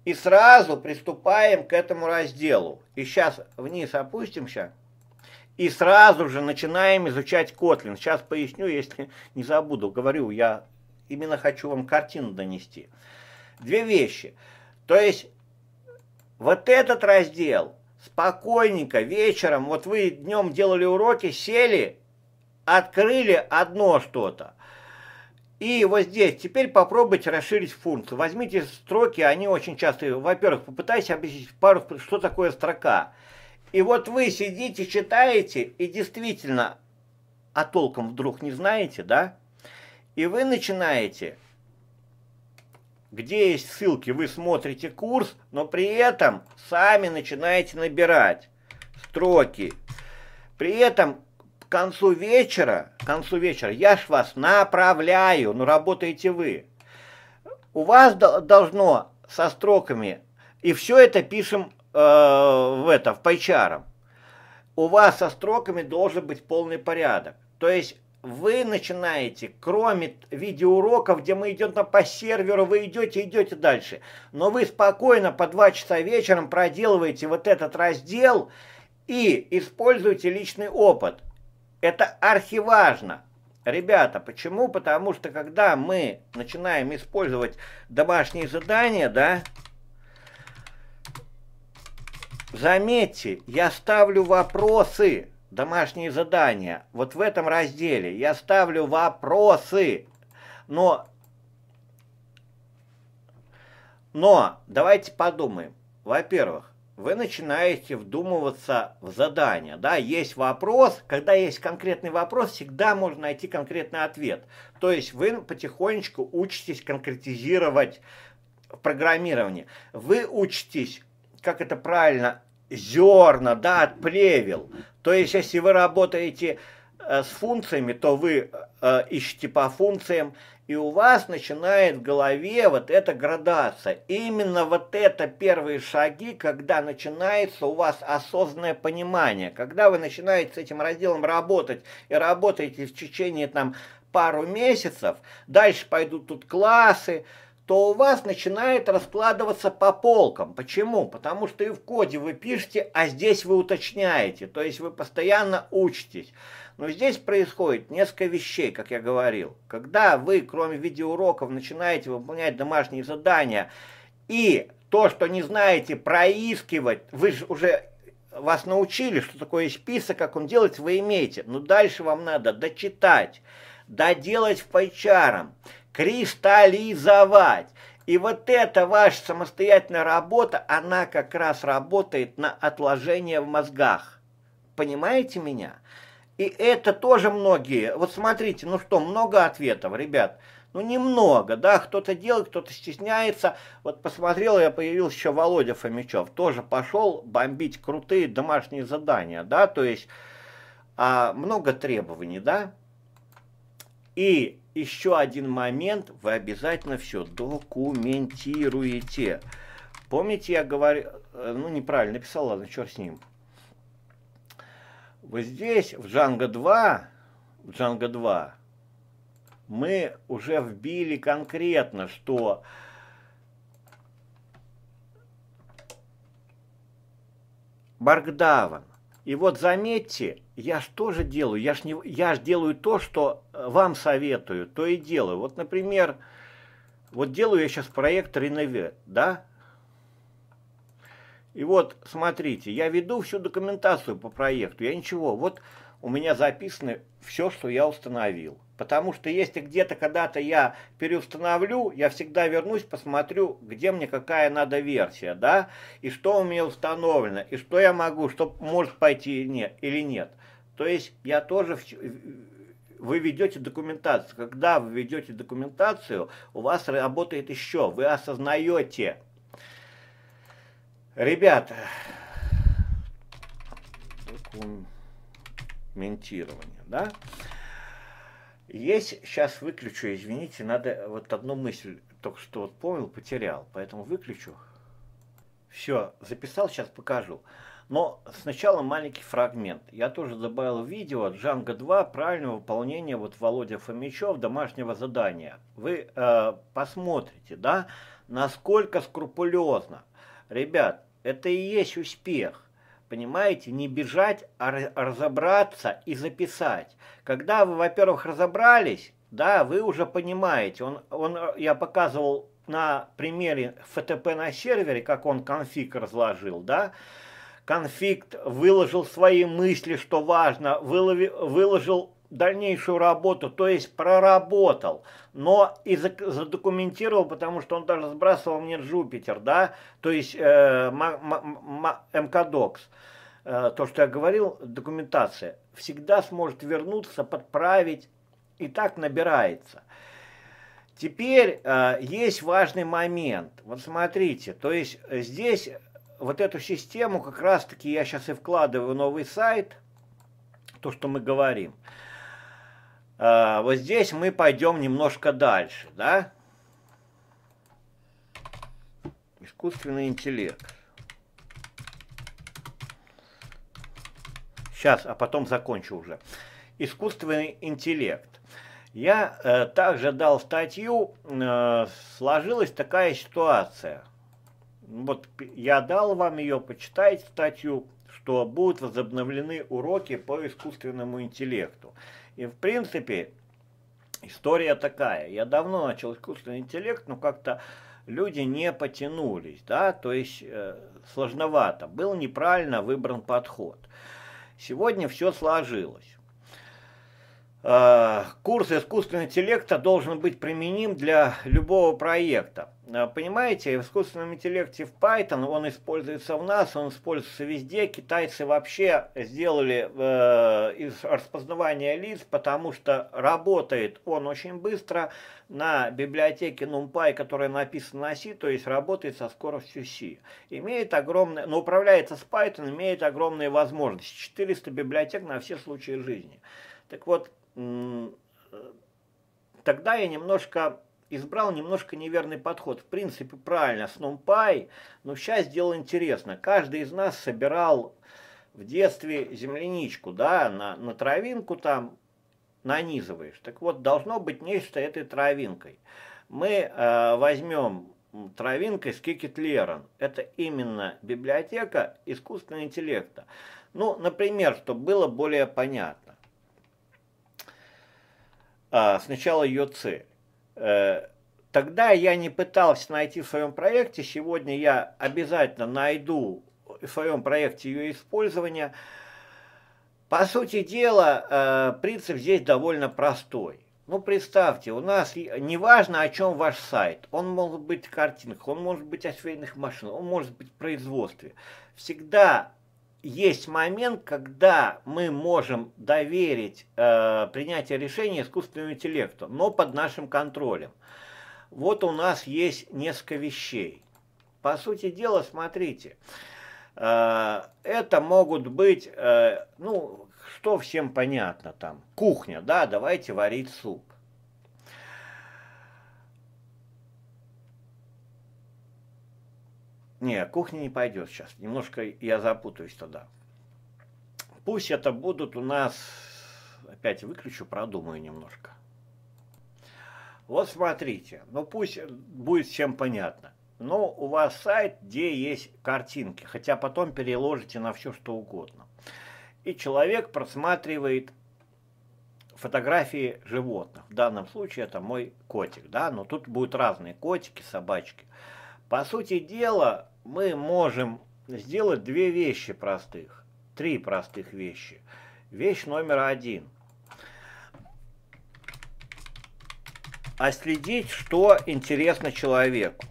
[SPEAKER 1] И сразу приступаем к этому разделу. И сейчас вниз опустимся. И сразу же начинаем изучать Kotlin. Сейчас поясню, если не забуду. Говорю, я именно хочу вам картину донести. Две вещи. То есть вот этот раздел. Спокойненько, вечером, вот вы днем делали уроки, сели, открыли одно что-то. И вот здесь теперь попробуйте расширить функцию. Возьмите строки, они очень часто, во-первых, попытайтесь объяснить пару, что такое строка. И вот вы сидите, читаете, и действительно, а толком вдруг не знаете, да? И вы начинаете где есть ссылки, вы смотрите курс, но при этом сами начинаете набирать строки. При этом к концу вечера, к концу вечера я ж вас направляю, но ну, работаете вы. У вас должно со строками, и все это пишем э, в это, в пайчаром. У вас со строками должен быть полный порядок. То есть вы начинаете, кроме видеоуроков, где мы идем там по серверу, вы идете, идете дальше. Но вы спокойно по 2 часа вечером проделываете вот этот раздел и используете личный опыт. Это архиважно. Ребята, почему? Потому что когда мы начинаем использовать домашние задания, да, заметьте, я ставлю вопросы, Домашние задания. Вот в этом разделе я ставлю вопросы, но... Но давайте подумаем. Во-первых, вы начинаете вдумываться в задание. Да, есть вопрос, когда есть конкретный вопрос, всегда можно найти конкретный ответ. То есть вы потихонечку учитесь конкретизировать в программировании. Вы учитесь, как это правильно зерна, да, от плевел. То есть, если вы работаете э, с функциями, то вы э, ищете по функциям, и у вас начинает в голове вот эта градация. именно вот это первые шаги, когда начинается у вас осознанное понимание, когда вы начинаете с этим разделом работать и работаете в течение там пару месяцев, дальше пойдут тут классы, то у вас начинает раскладываться по полкам. Почему? Потому что и в коде вы пишете, а здесь вы уточняете, то есть вы постоянно учитесь. Но здесь происходит несколько вещей, как я говорил. Когда вы, кроме видеоуроков, начинаете выполнять домашние задания, и то, что не знаете, проискивать, вы же уже вас научили, что такое список, как он делать, вы имеете. Но дальше вам надо дочитать, доделать в пайчарам кристаллизовать. И вот эта ваша самостоятельная работа, она как раз работает на отложение в мозгах. Понимаете меня? И это тоже многие. Вот смотрите, ну что, много ответов, ребят. Ну, немного, да, кто-то делает, кто-то стесняется. Вот посмотрел, я появился еще Володя Фомичев, тоже пошел бомбить крутые домашние задания, да, то есть а, много требований, да. И еще один момент, вы обязательно все документируете. Помните, я говорю, э, ну неправильно написал, ладно, черт с ним. Вот здесь, в Django 2, в Django 2, мы уже вбили конкретно, что Бардаван. И вот заметьте, я ж тоже делаю, я ж, не, я ж делаю то, что э, вам советую, то и делаю. Вот, например, вот делаю я сейчас проект Ренове, да? И вот, смотрите, я веду всю документацию по проекту, я ничего, вот у меня записано все, что я установил. Потому что если где-то когда-то я переустановлю, я всегда вернусь, посмотрю, где мне какая надо версия, да, и что у меня установлено, и что я могу, что может пойти или нет. Или нет. То есть я тоже... Вы ведете документацию. Когда вы ведете документацию, у вас работает еще, вы осознаете. Ребята, документирование, да? Есть, сейчас выключу, извините, надо вот одну мысль только что вот помнил, потерял, поэтому выключу. Все, записал, сейчас покажу. Но сначала маленький фрагмент. Я тоже добавил видео от Django 2 Правильное выполнение вот Володя Фомичев домашнего задания. Вы э, посмотрите, да, насколько скрупулезно. Ребят, это и есть успех. Понимаете, не бежать, а разобраться и записать. Когда вы, во-первых, разобрались, да, вы уже понимаете. Он, он, я показывал на примере FTP на сервере, как он конфиг разложил, да, конфиг выложил свои мысли, что важно, вылови, выложил дальнейшую работу, то есть проработал, но и задокументировал, потому что он даже сбрасывал мне Джупитер, да, то есть э, МКДокс, э, то, что я говорил, документация, всегда сможет вернуться, подправить, и так набирается. Теперь э, есть важный момент, вот смотрите, то есть здесь вот эту систему как раз-таки я сейчас и вкладываю в новый сайт, то, что мы говорим э, вот здесь мы пойдем немножко дальше, да? Искусственный интеллект. Сейчас, а потом закончу уже. Искусственный интеллект. Я э, также дал статью, э, сложилась такая ситуация. Вот я дал вам ее, почитайте статью, что будут возобновлены уроки по искусственному интеллекту. И в принципе история такая. Я давно начал искусственный интеллект, но как-то люди не потянулись, да, то есть э, сложновато. Был неправильно выбран подход. Сегодня все сложилось. Э, курс искусственного интеллекта должен быть применим для любого проекта. Э, понимаете, в искусственном интеллекте в Python, он используется в нас, он используется везде. Китайцы вообще сделали э, из распознавания лиц, потому что работает он очень быстро на библиотеке NumPy, которая написана на C, то есть работает со скоростью C. Имеет огромное, но управляется с Python, имеет огромные возможности. 400 библиотек на все случаи жизни. Так вот, Э, тогда я немножко избрал немножко неверный подход. В принципе, правильно, с NumPy, но сейчас дело интересно. Каждый из нас собирал в детстве земляничку, да, на, на травинку там нанизываешь. Так вот, должно быть нечто этой травинкой. Мы э, возьмем травинкой с скикетлерон. Это именно библиотека искусственного интеллекта. Ну, например, чтобы было более понятно а, сначала ее цель. Э, тогда я не пытался найти в своем проекте, сегодня я обязательно найду в своем проекте ее использование. По сути дела, э, принцип здесь довольно простой. Ну, представьте, у нас неважно, о чем ваш сайт. Он может быть в он может быть о швейных машинах, он может быть в производстве. Всегда есть момент, когда мы можем доверить э, принятие решения искусственному интеллекту, но под нашим контролем. Вот у нас есть несколько вещей. По сути дела, смотрите, э, это могут быть, э, ну, что всем понятно там, кухня, да, давайте варить суп. Не, кухня не пойдет сейчас. Немножко я запутаюсь тогда. Пусть это будут у нас... Опять выключу, продумаю немножко. Вот смотрите. Ну, пусть будет всем понятно. Но у вас сайт, где есть картинки. Хотя потом переложите на все, что угодно. И человек просматривает фотографии животных. В данном случае это мой котик, да, но тут будут разные котики, собачки. Собачки. По сути дела, мы можем сделать две вещи простых, три простых вещи. Вещь номер один. Отследить, что интересно человеку.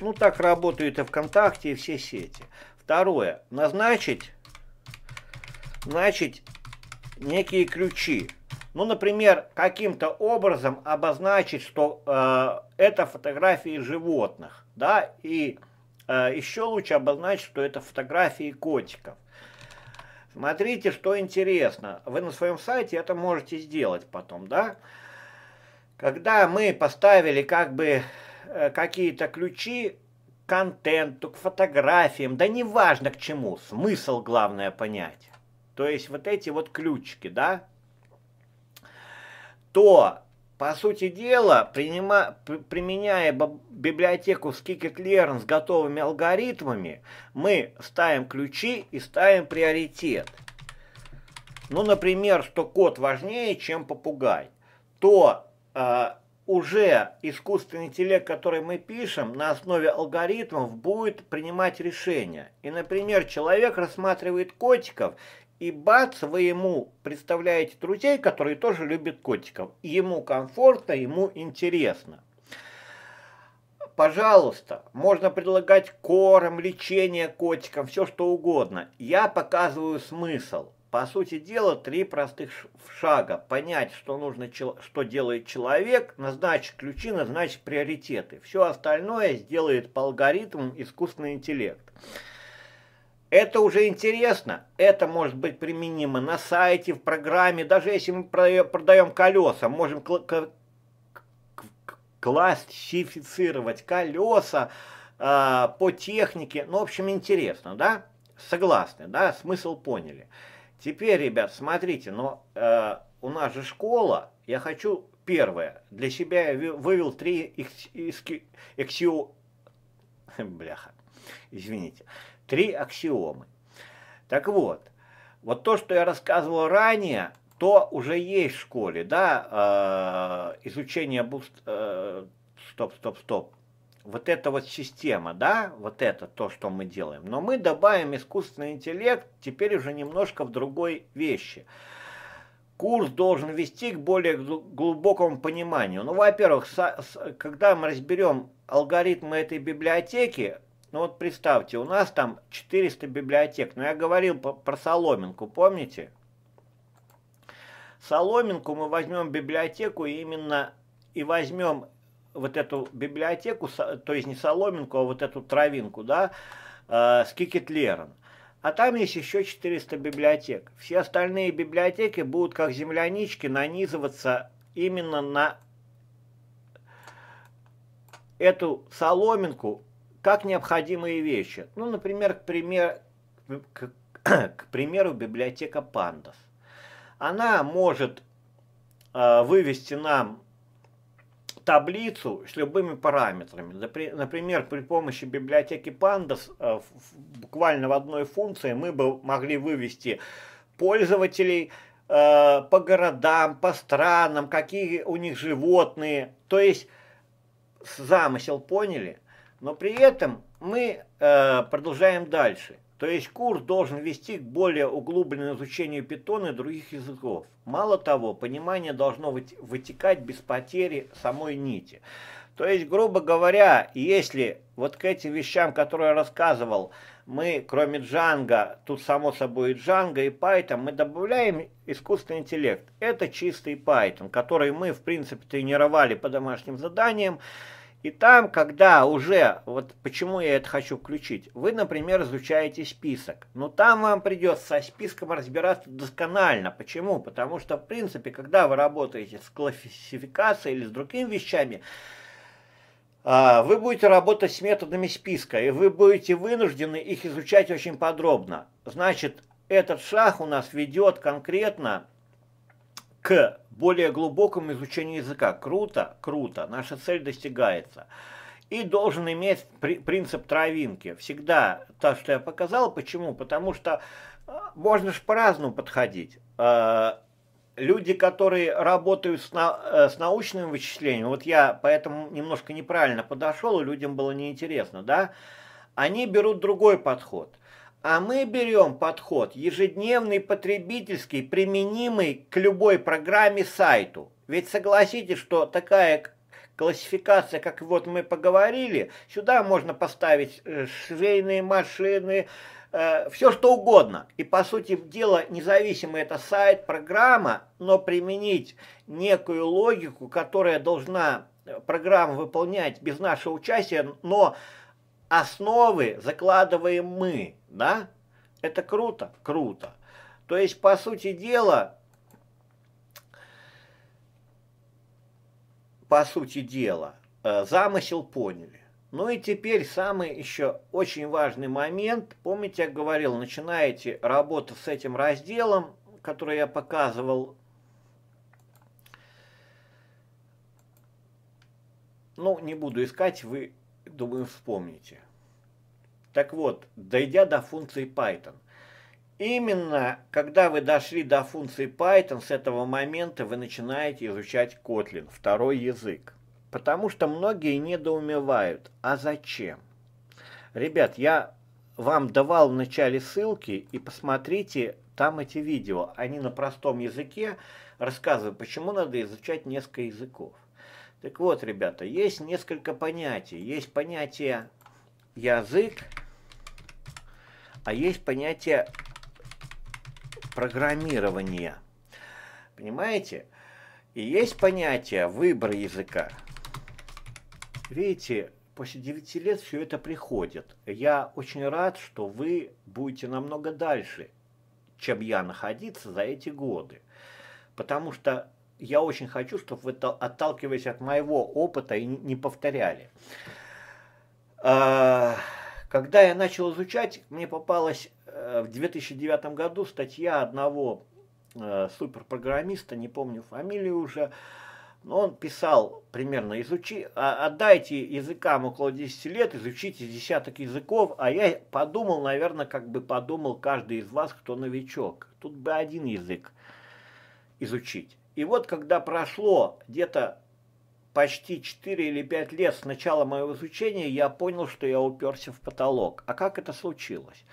[SPEAKER 1] Ну, так работают и ВКонтакте, и все сети. Второе. Назначить, значит, некие ключи. Ну, например, каким-то образом обозначить, что э, это фотографии животных да, и э, еще лучше обозначить, что это фотографии котиков. Смотрите, что интересно. Вы на своем сайте это можете сделать потом, да? Когда мы поставили как бы э, какие-то ключи к контенту, к фотографиям, да неважно к чему, смысл главное понять. То есть вот эти вот ключики, да? То по сути дела, принима, применяя библиотеку Skikit Learn с готовыми алгоритмами, мы ставим ключи и ставим приоритет. Ну, например, что кот важнее, чем попугай, то э, уже искусственный интеллект, который мы пишем, на основе алгоритмов будет принимать решения. И, например, человек рассматривает котиков и бац, вы ему представляете друзей, которые тоже любят котиков. ему комфортно, ему интересно. Пожалуйста, можно предлагать корм, лечение котикам, все что угодно. Я показываю смысл. По сути дела, три простых шага. Понять, что, нужно, что делает человек, назначить ключи, назначить приоритеты. Все остальное сделает по алгоритмам искусственный интеллект. Это уже интересно, это может быть применимо на сайте, в программе, даже если мы продаем колеса, можем классифицировать колеса э, по технике. Ну, в общем, интересно, да? Согласны, да? Смысл поняли. Теперь, ребят, смотрите, но э, у нас же школа, я хочу первое, для себя я вывел три эксио... Бляха, извините Три аксиомы. Так вот, вот то, что я рассказывал ранее, то уже есть в школе, да, э, изучение буст... Э, стоп, стоп, стоп. Вот эта вот система, да, вот это то, что мы делаем. Но мы добавим искусственный интеллект теперь уже немножко в другой вещи. Курс должен вести к более глубокому пониманию. Ну, во-первых, когда мы разберем алгоритмы этой библиотеки, ну вот представьте, у нас там 400 библиотек. Но ну, я говорил про соломинку, помните? Соломинку мы возьмем библиотеку именно и возьмем вот эту библиотеку, то есть не соломинку, а вот эту травинку, да, э, с Кикетлером. А там есть еще 400 библиотек. Все остальные библиотеки будут как землянички нанизываться именно на эту соломинку как необходимые вещи. Ну, например, к, пример, к, к примеру, библиотека пандов. Она может э, вывести нам таблицу с любыми параметрами. Например, при помощи библиотеки пандас э, буквально в одной функции мы бы могли вывести пользователей э, по городам, по странам, какие у них животные. То есть замысел поняли? Но при этом мы э, продолжаем дальше. То есть курс должен вести к более углубленному изучению питона и других языков. Мало того, понимание должно вытекать без потери самой нити. То есть, грубо говоря, если вот к этим вещам, которые я рассказывал, мы, кроме Джанга, тут само собой и Джанга, и Python, мы добавляем искусственный интеллект. Это чистый Python, который мы, в принципе, тренировали по домашним заданиям. И там, когда уже, вот почему я это хочу включить, вы, например, изучаете список, но там вам придется со списком разбираться досконально. Почему? Потому что, в принципе, когда вы работаете с классификацией или с другими вещами, а, вы будете работать с методами списка, и вы будете вынуждены их изучать очень подробно. Значит, этот шаг у нас ведет конкретно к более глубоком изучении языка. Круто, круто, наша цель достигается. И должен иметь при, принцип травинки. Всегда то, что я показал. Почему? Потому что э, можно же по-разному подходить. Э, люди, которые работают с, на, э, с научным вычислением, вот я поэтому немножко неправильно подошел, и людям было неинтересно, да, они берут другой подход – а мы берем подход ежедневный потребительский, применимый к любой программе сайту. Ведь согласитесь, что такая классификация, как вот мы поговорили, сюда можно поставить э, швейные машины, э, все что угодно. И по сути дела, независимо это сайт, программа, но применить некую логику, которая должна э, программа выполнять без нашего участия, но основы закладываем мы, да? Это круто? Круто. То есть, по сути дела, по сути дела, э, замысел поняли. Ну и теперь самый еще очень важный момент. Помните, я говорил, начинаете работу с этим разделом, который я показывал. Ну, не буду искать, вы думаю, вспомните. Так вот, дойдя до функции Python, Именно когда вы дошли до функции Python, с этого момента вы начинаете изучать Kotlin, второй язык. Потому что многие недоумевают, а зачем? Ребят, я вам давал в начале ссылки, и посмотрите там эти видео. Они на простом языке рассказывают, почему надо изучать несколько языков. Так вот, ребята, есть несколько понятий. Есть понятие язык, а есть понятие программирования. Понимаете? И есть понятие выбор языка. Видите, после 9 лет все это приходит. Я очень рад, что вы будете намного дальше, чем я находиться за эти годы. Потому что я очень хочу, чтобы вы, отталкиваясь от моего опыта, и не повторяли. А, когда я начал изучать, мне попалась э, в 2009 году статья одного э, суперпрограммиста, не помню фамилию уже, но он писал примерно, изучи, а, отдайте языкам около 10 лет, изучите десяток языков, а я подумал, наверное, как бы подумал каждый из вас, кто новичок. Тут бы один язык изучить. И вот когда прошло где-то почти 4 или 5 лет с начала моего изучения, я понял, что я уперся в потолок. А как это случилось?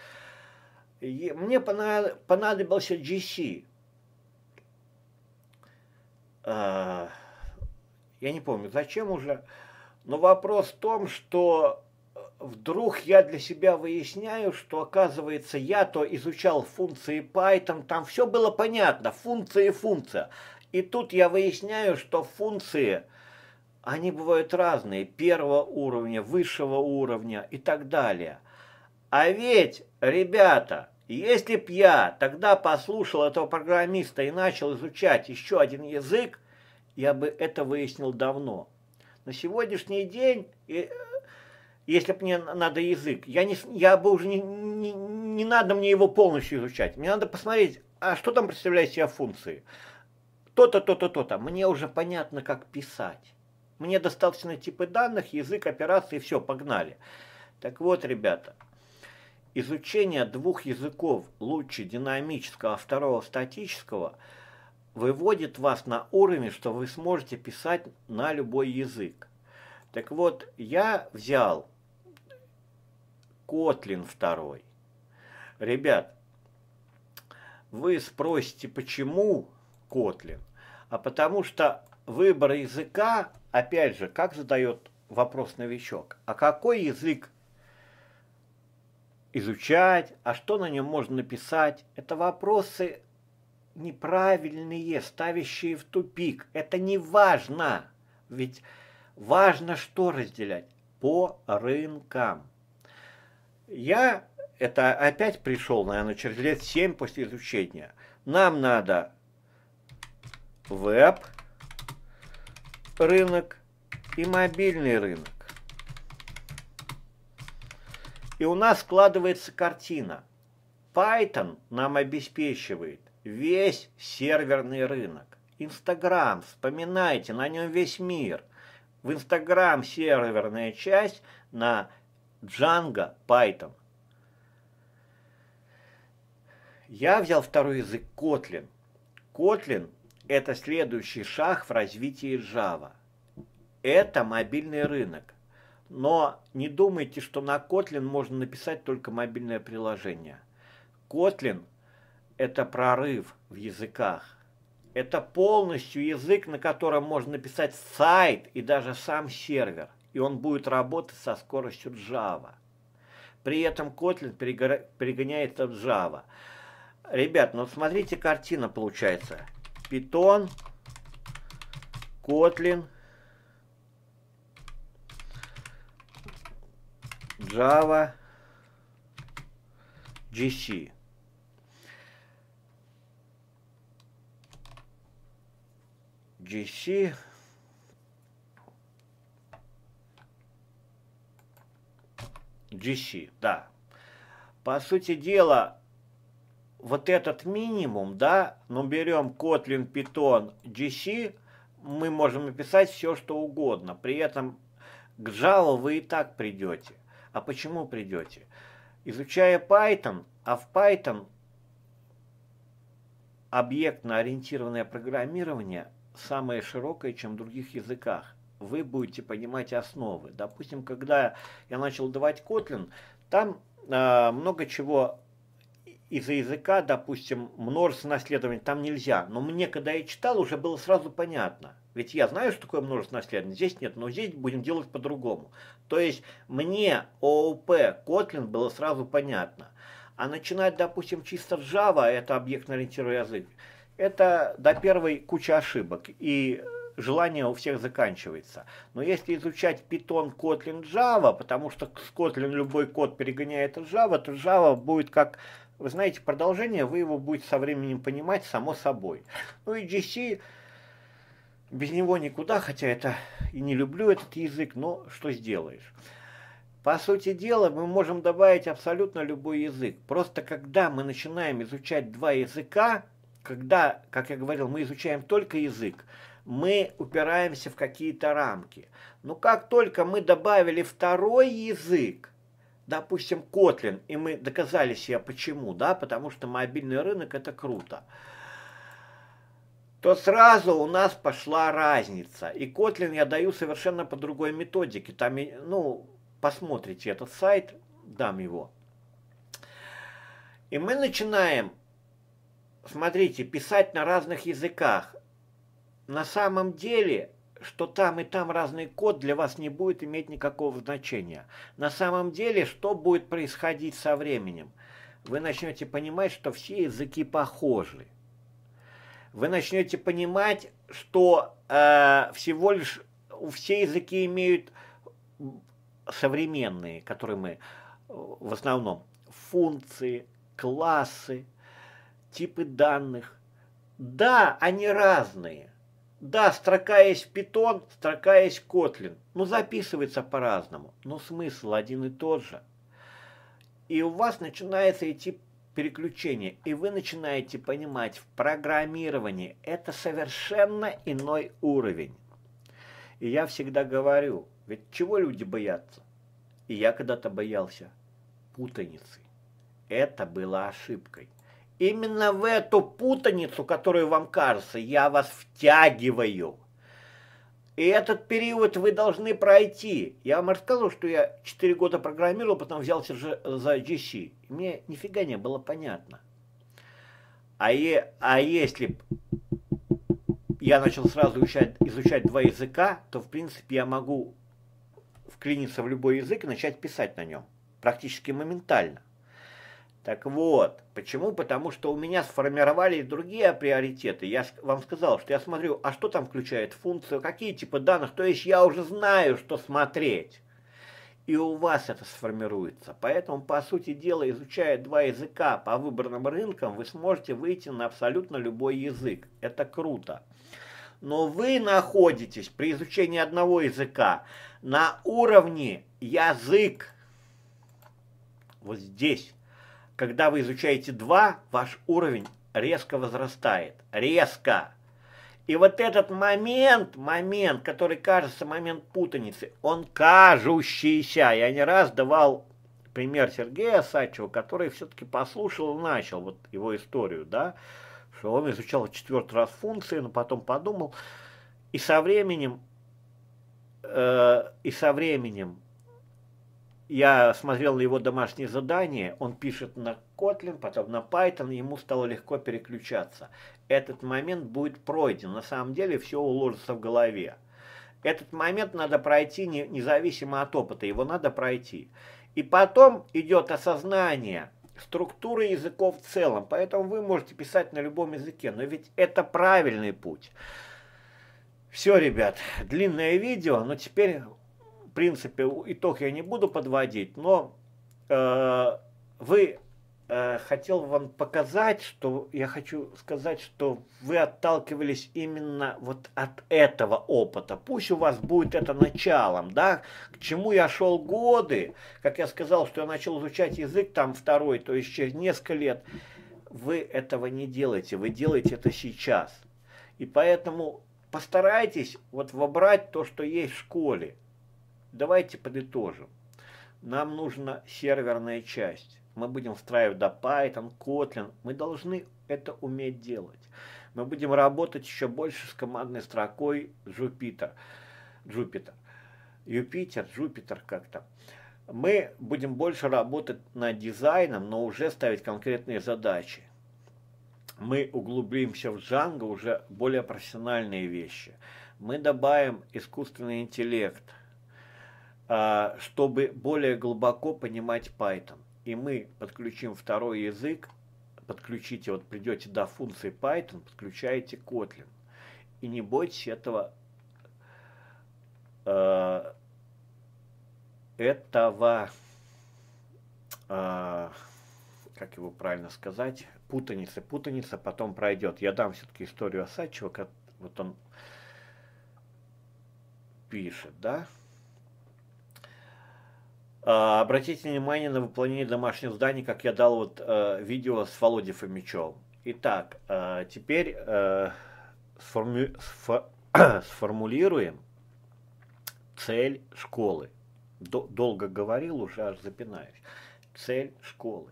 [SPEAKER 1] И мне понадобился GC. А, я не помню, зачем уже. Но вопрос в том, что вдруг я для себя выясняю, что оказывается я то изучал функции Python, там все было понятно, функция и функция. И тут я выясняю, что функции, они бывают разные, первого уровня, высшего уровня и так далее. А ведь, ребята, если б я тогда послушал этого программиста и начал изучать еще один язык, я бы это выяснил давно. На сегодняшний день, э, если бы мне надо язык, я, не, я бы уже не, не, не надо мне его полностью изучать. Мне надо посмотреть, а что там представляет себя функции. функции то-то, то-то, то-то. Мне уже понятно, как писать. Мне достаточно типы данных, язык операции, все, погнали. Так вот, ребята, изучение двух языков, лучше динамического, а второго статического, выводит вас на уровень, что вы сможете писать на любой язык. Так вот, я взял Котлин второй. Ребят, вы спросите, почему Котлин, А потому что выбор языка, опять же, как задает вопрос новичок, а какой язык изучать, а что на нем можно написать, это вопросы неправильные, ставящие в тупик. Это не важно, ведь важно что разделять? По рынкам. Я это опять пришел, наверное, через лет 7 после изучения. Нам надо веб рынок и мобильный рынок. И у нас складывается картина. Python нам обеспечивает весь серверный рынок. Instagram вспоминайте, на нем весь мир. В Instagram серверная часть на Django Python. Я взял второй язык Kotlin. Kotlin это следующий шаг в развитии Java. Это мобильный рынок. Но не думайте, что на Kotlin можно написать только мобильное приложение. Kotlin – это прорыв в языках. Это полностью язык, на котором можно написать сайт и даже сам сервер. И он будет работать со скоростью Java. При этом Kotlin перегоняется в Java. Ребят, ну смотрите, картина получается – Python, Kotlin, Java, GC. GC. GC, да. По сути дела, вот этот минимум, да, ну берем Kotlin, Python, GC, мы можем написать все, что угодно. При этом к Java вы и так придете. А почему придете? Изучая Python, а в Python объектно-ориентированное программирование самое широкое, чем в других языках. Вы будете понимать основы. Допустим, когда я начал давать Kotlin, там э, много чего из-за языка, допустим, множественное наследование там нельзя. Но мне, когда я читал, уже было сразу понятно. Ведь я знаю, что такое множественное наследование. Здесь нет, но здесь будем делать по-другому. То есть мне ООП Kotlin было сразу понятно. А начинать, допустим, чисто Java, это объектно-ориентированный язык, это до первой куча ошибок. И желание у всех заканчивается. Но если изучать Python, Kotlin, Java, потому что с Kotlin любой код перегоняет Java, то Java будет как вы знаете продолжение, вы его будете со временем понимать само собой. Ну и GC, без него никуда, хотя это и не люблю этот язык, но что сделаешь. По сути дела, мы можем добавить абсолютно любой язык. Просто когда мы начинаем изучать два языка, когда, как я говорил, мы изучаем только язык, мы упираемся в какие-то рамки. Но как только мы добавили второй язык, допустим, Kotlin, и мы доказали себе почему, да, потому что мобильный рынок это круто, то сразу у нас пошла разница. И Kotlin я даю совершенно по другой методике. Там, ну, посмотрите этот сайт, дам его. И мы начинаем, смотрите, писать на разных языках. На самом деле что там и там разный код для вас не будет иметь никакого значения. На самом деле, что будет происходить со временем? Вы начнете понимать, что все языки похожи. Вы начнете понимать, что э, всего лишь все языки имеют современные, которые мы э, в основном, функции, классы, типы данных. Да, они разные, да, строка есть Python, строка есть Kotlin. Ну, записывается по-разному, но ну, смысл один и тот же. И у вас начинается идти переключение, и вы начинаете понимать, в программировании это совершенно иной уровень. И я всегда говорю, ведь чего люди боятся? И я когда-то боялся путаницы. Это было ошибкой. Именно в эту путаницу, которую вам кажется, я вас втягиваю. И этот период вы должны пройти. Я вам рассказывал, что я 4 года программировал, потом взялся же за GC. мне нифига не было понятно. А, е, а если я начал сразу изучать, изучать два языка, то, в принципе, я могу вклиниться в любой язык и начать писать на нем. Практически моментально. Так вот, почему? Потому что у меня сформировались другие приоритеты. Я вам сказал, что я смотрю, а что там включает функцию, какие типы данных, то есть я уже знаю, что смотреть. И у вас это сформируется. Поэтому, по сути дела, изучая два языка по выбранным рынкам, вы сможете выйти на абсолютно любой язык. Это круто. Но вы находитесь при изучении одного языка на уровне язык. Вот здесь. Когда вы изучаете два, ваш уровень резко возрастает. Резко. И вот этот момент, момент, который кажется момент путаницы, он кажущийся. Я не раз давал пример Сергея Сачева, который все-таки послушал и начал вот его историю, да, что он изучал четвертый раз функции, но потом подумал, и со временем, э, и со временем я смотрел его домашнее задание, он пишет на Kotlin, потом на Python, ему стало легко переключаться. Этот момент будет пройден, на самом деле все уложится в голове. Этот момент надо пройти не, независимо от опыта, его надо пройти. И потом идет осознание структуры языков в целом, поэтому вы можете писать на любом языке, но ведь это правильный путь. Все, ребят, длинное видео, но теперь в принципе, итог я не буду подводить, но э, вы э, хотел вам показать, что я хочу сказать, что вы отталкивались именно вот от этого опыта. Пусть у вас будет это началом, да, к чему я шел годы, как я сказал, что я начал изучать язык там второй, то есть через несколько лет. Вы этого не делаете, вы делаете это сейчас. И поэтому постарайтесь вот вобрать то, что есть в школе. Давайте подытожим. Нам нужна серверная часть. Мы будем встраивать до Python, Kotlin. Мы должны это уметь делать. Мы будем работать еще больше с командной строкой Jupyter. Jupyter. Юпитер, Jupyter как-то. Мы будем больше работать над дизайном, но уже ставить конкретные задачи. Мы углубимся в Django уже более профессиональные вещи. Мы добавим искусственный интеллект – а, чтобы более глубоко понимать Python. И мы подключим второй язык, подключите, вот придете до функции Python, подключаете Kotlin. И не бойтесь этого, а, этого, а, как его правильно сказать, путаница путаница потом пройдет. Я дам все-таки историю Осадчева, как вот он пишет, да, а, обратите внимание на выполнение домашнего задания, как я дал вот э, видео с Володей Фомичевым. Итак, э, теперь э, сформу... сфо... сформулируем цель школы. Долго говорил, уже аж запинаюсь. Цель школы.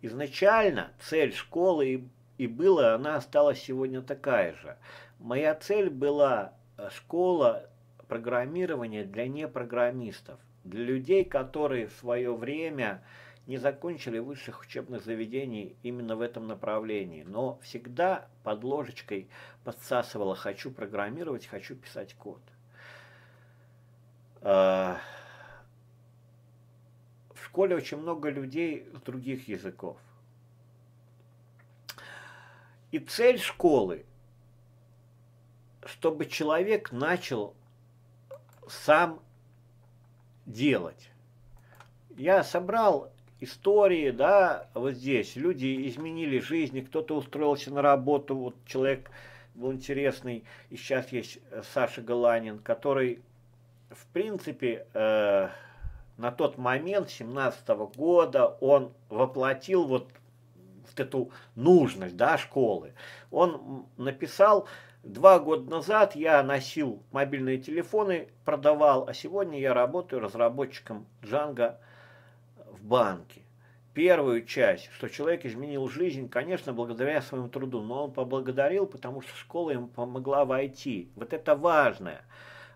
[SPEAKER 1] Изначально цель школы и, и была, она осталась сегодня такая же. Моя цель была э, школа программирования для непрограммистов – для людей, которые в свое время не закончили высших учебных заведений именно в этом направлении, но всегда под ложечкой подсасывала «хочу программировать, хочу писать код». А, в школе очень много людей с других языков. И цель школы, чтобы человек начал сам делать. Я собрал истории, да, вот здесь. Люди изменили жизни, кто-то устроился на работу, вот человек был интересный, и сейчас есть э, Саша Галанин, который, в принципе, э, на тот момент, 17 -го года, он воплотил вот, вот эту нужность, да, школы. Он написал Два года назад я носил мобильные телефоны, продавал, а сегодня я работаю разработчиком Django в банке. Первую часть, что человек изменил жизнь, конечно, благодаря своему труду, но он поблагодарил, потому что школа ему помогла войти. Вот это важное.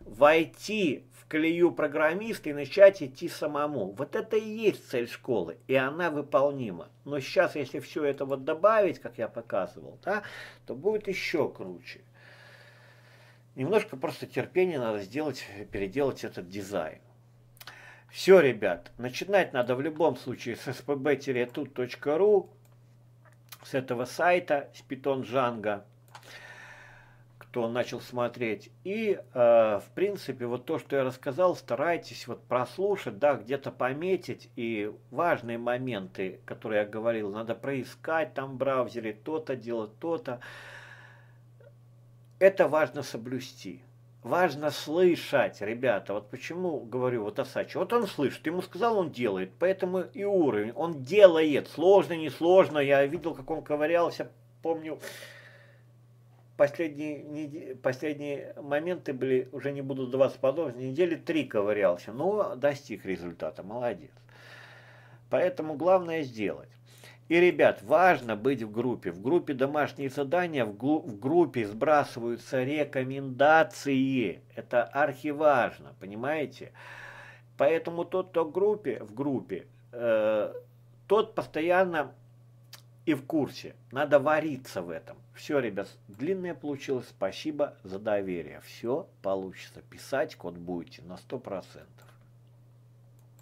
[SPEAKER 1] Войти в колею программиста и начать идти самому. Вот это и есть цель школы, и она выполнима. Но сейчас, если все это вот добавить, как я показывал, да, то будет еще круче. Немножко просто терпения надо сделать, переделать этот дизайн. Все, ребят, начинать надо в любом случае с spb-tut.ru, с этого сайта, с Python Django, кто начал смотреть. И, э, в принципе, вот то, что я рассказал, старайтесь вот прослушать, да, где-то пометить, и важные моменты, которые я говорил, надо проискать там в браузере, то-то делать, то-то. -то. то делать то то это важно соблюсти. Важно слышать, ребята. Вот почему говорю вот Осачи. Вот он слышит, ему сказал, он делает. Поэтому и уровень. Он делает. Сложно, несложно. Я видел, как он ковырялся. Помню, последние, последние моменты были, уже не буду даваться подробнее, недели три ковырялся. Но достиг результата. Молодец. Поэтому главное сделать. И, ребят, важно быть в группе. В группе домашние задания, в, в группе сбрасываются рекомендации. Это архиважно, понимаете? Поэтому тот, кто в группе, в группе э, тот постоянно и в курсе. Надо вариться в этом. Все, ребят, длинное получилось. Спасибо за доверие. Все получится. Писать код будете на 100%.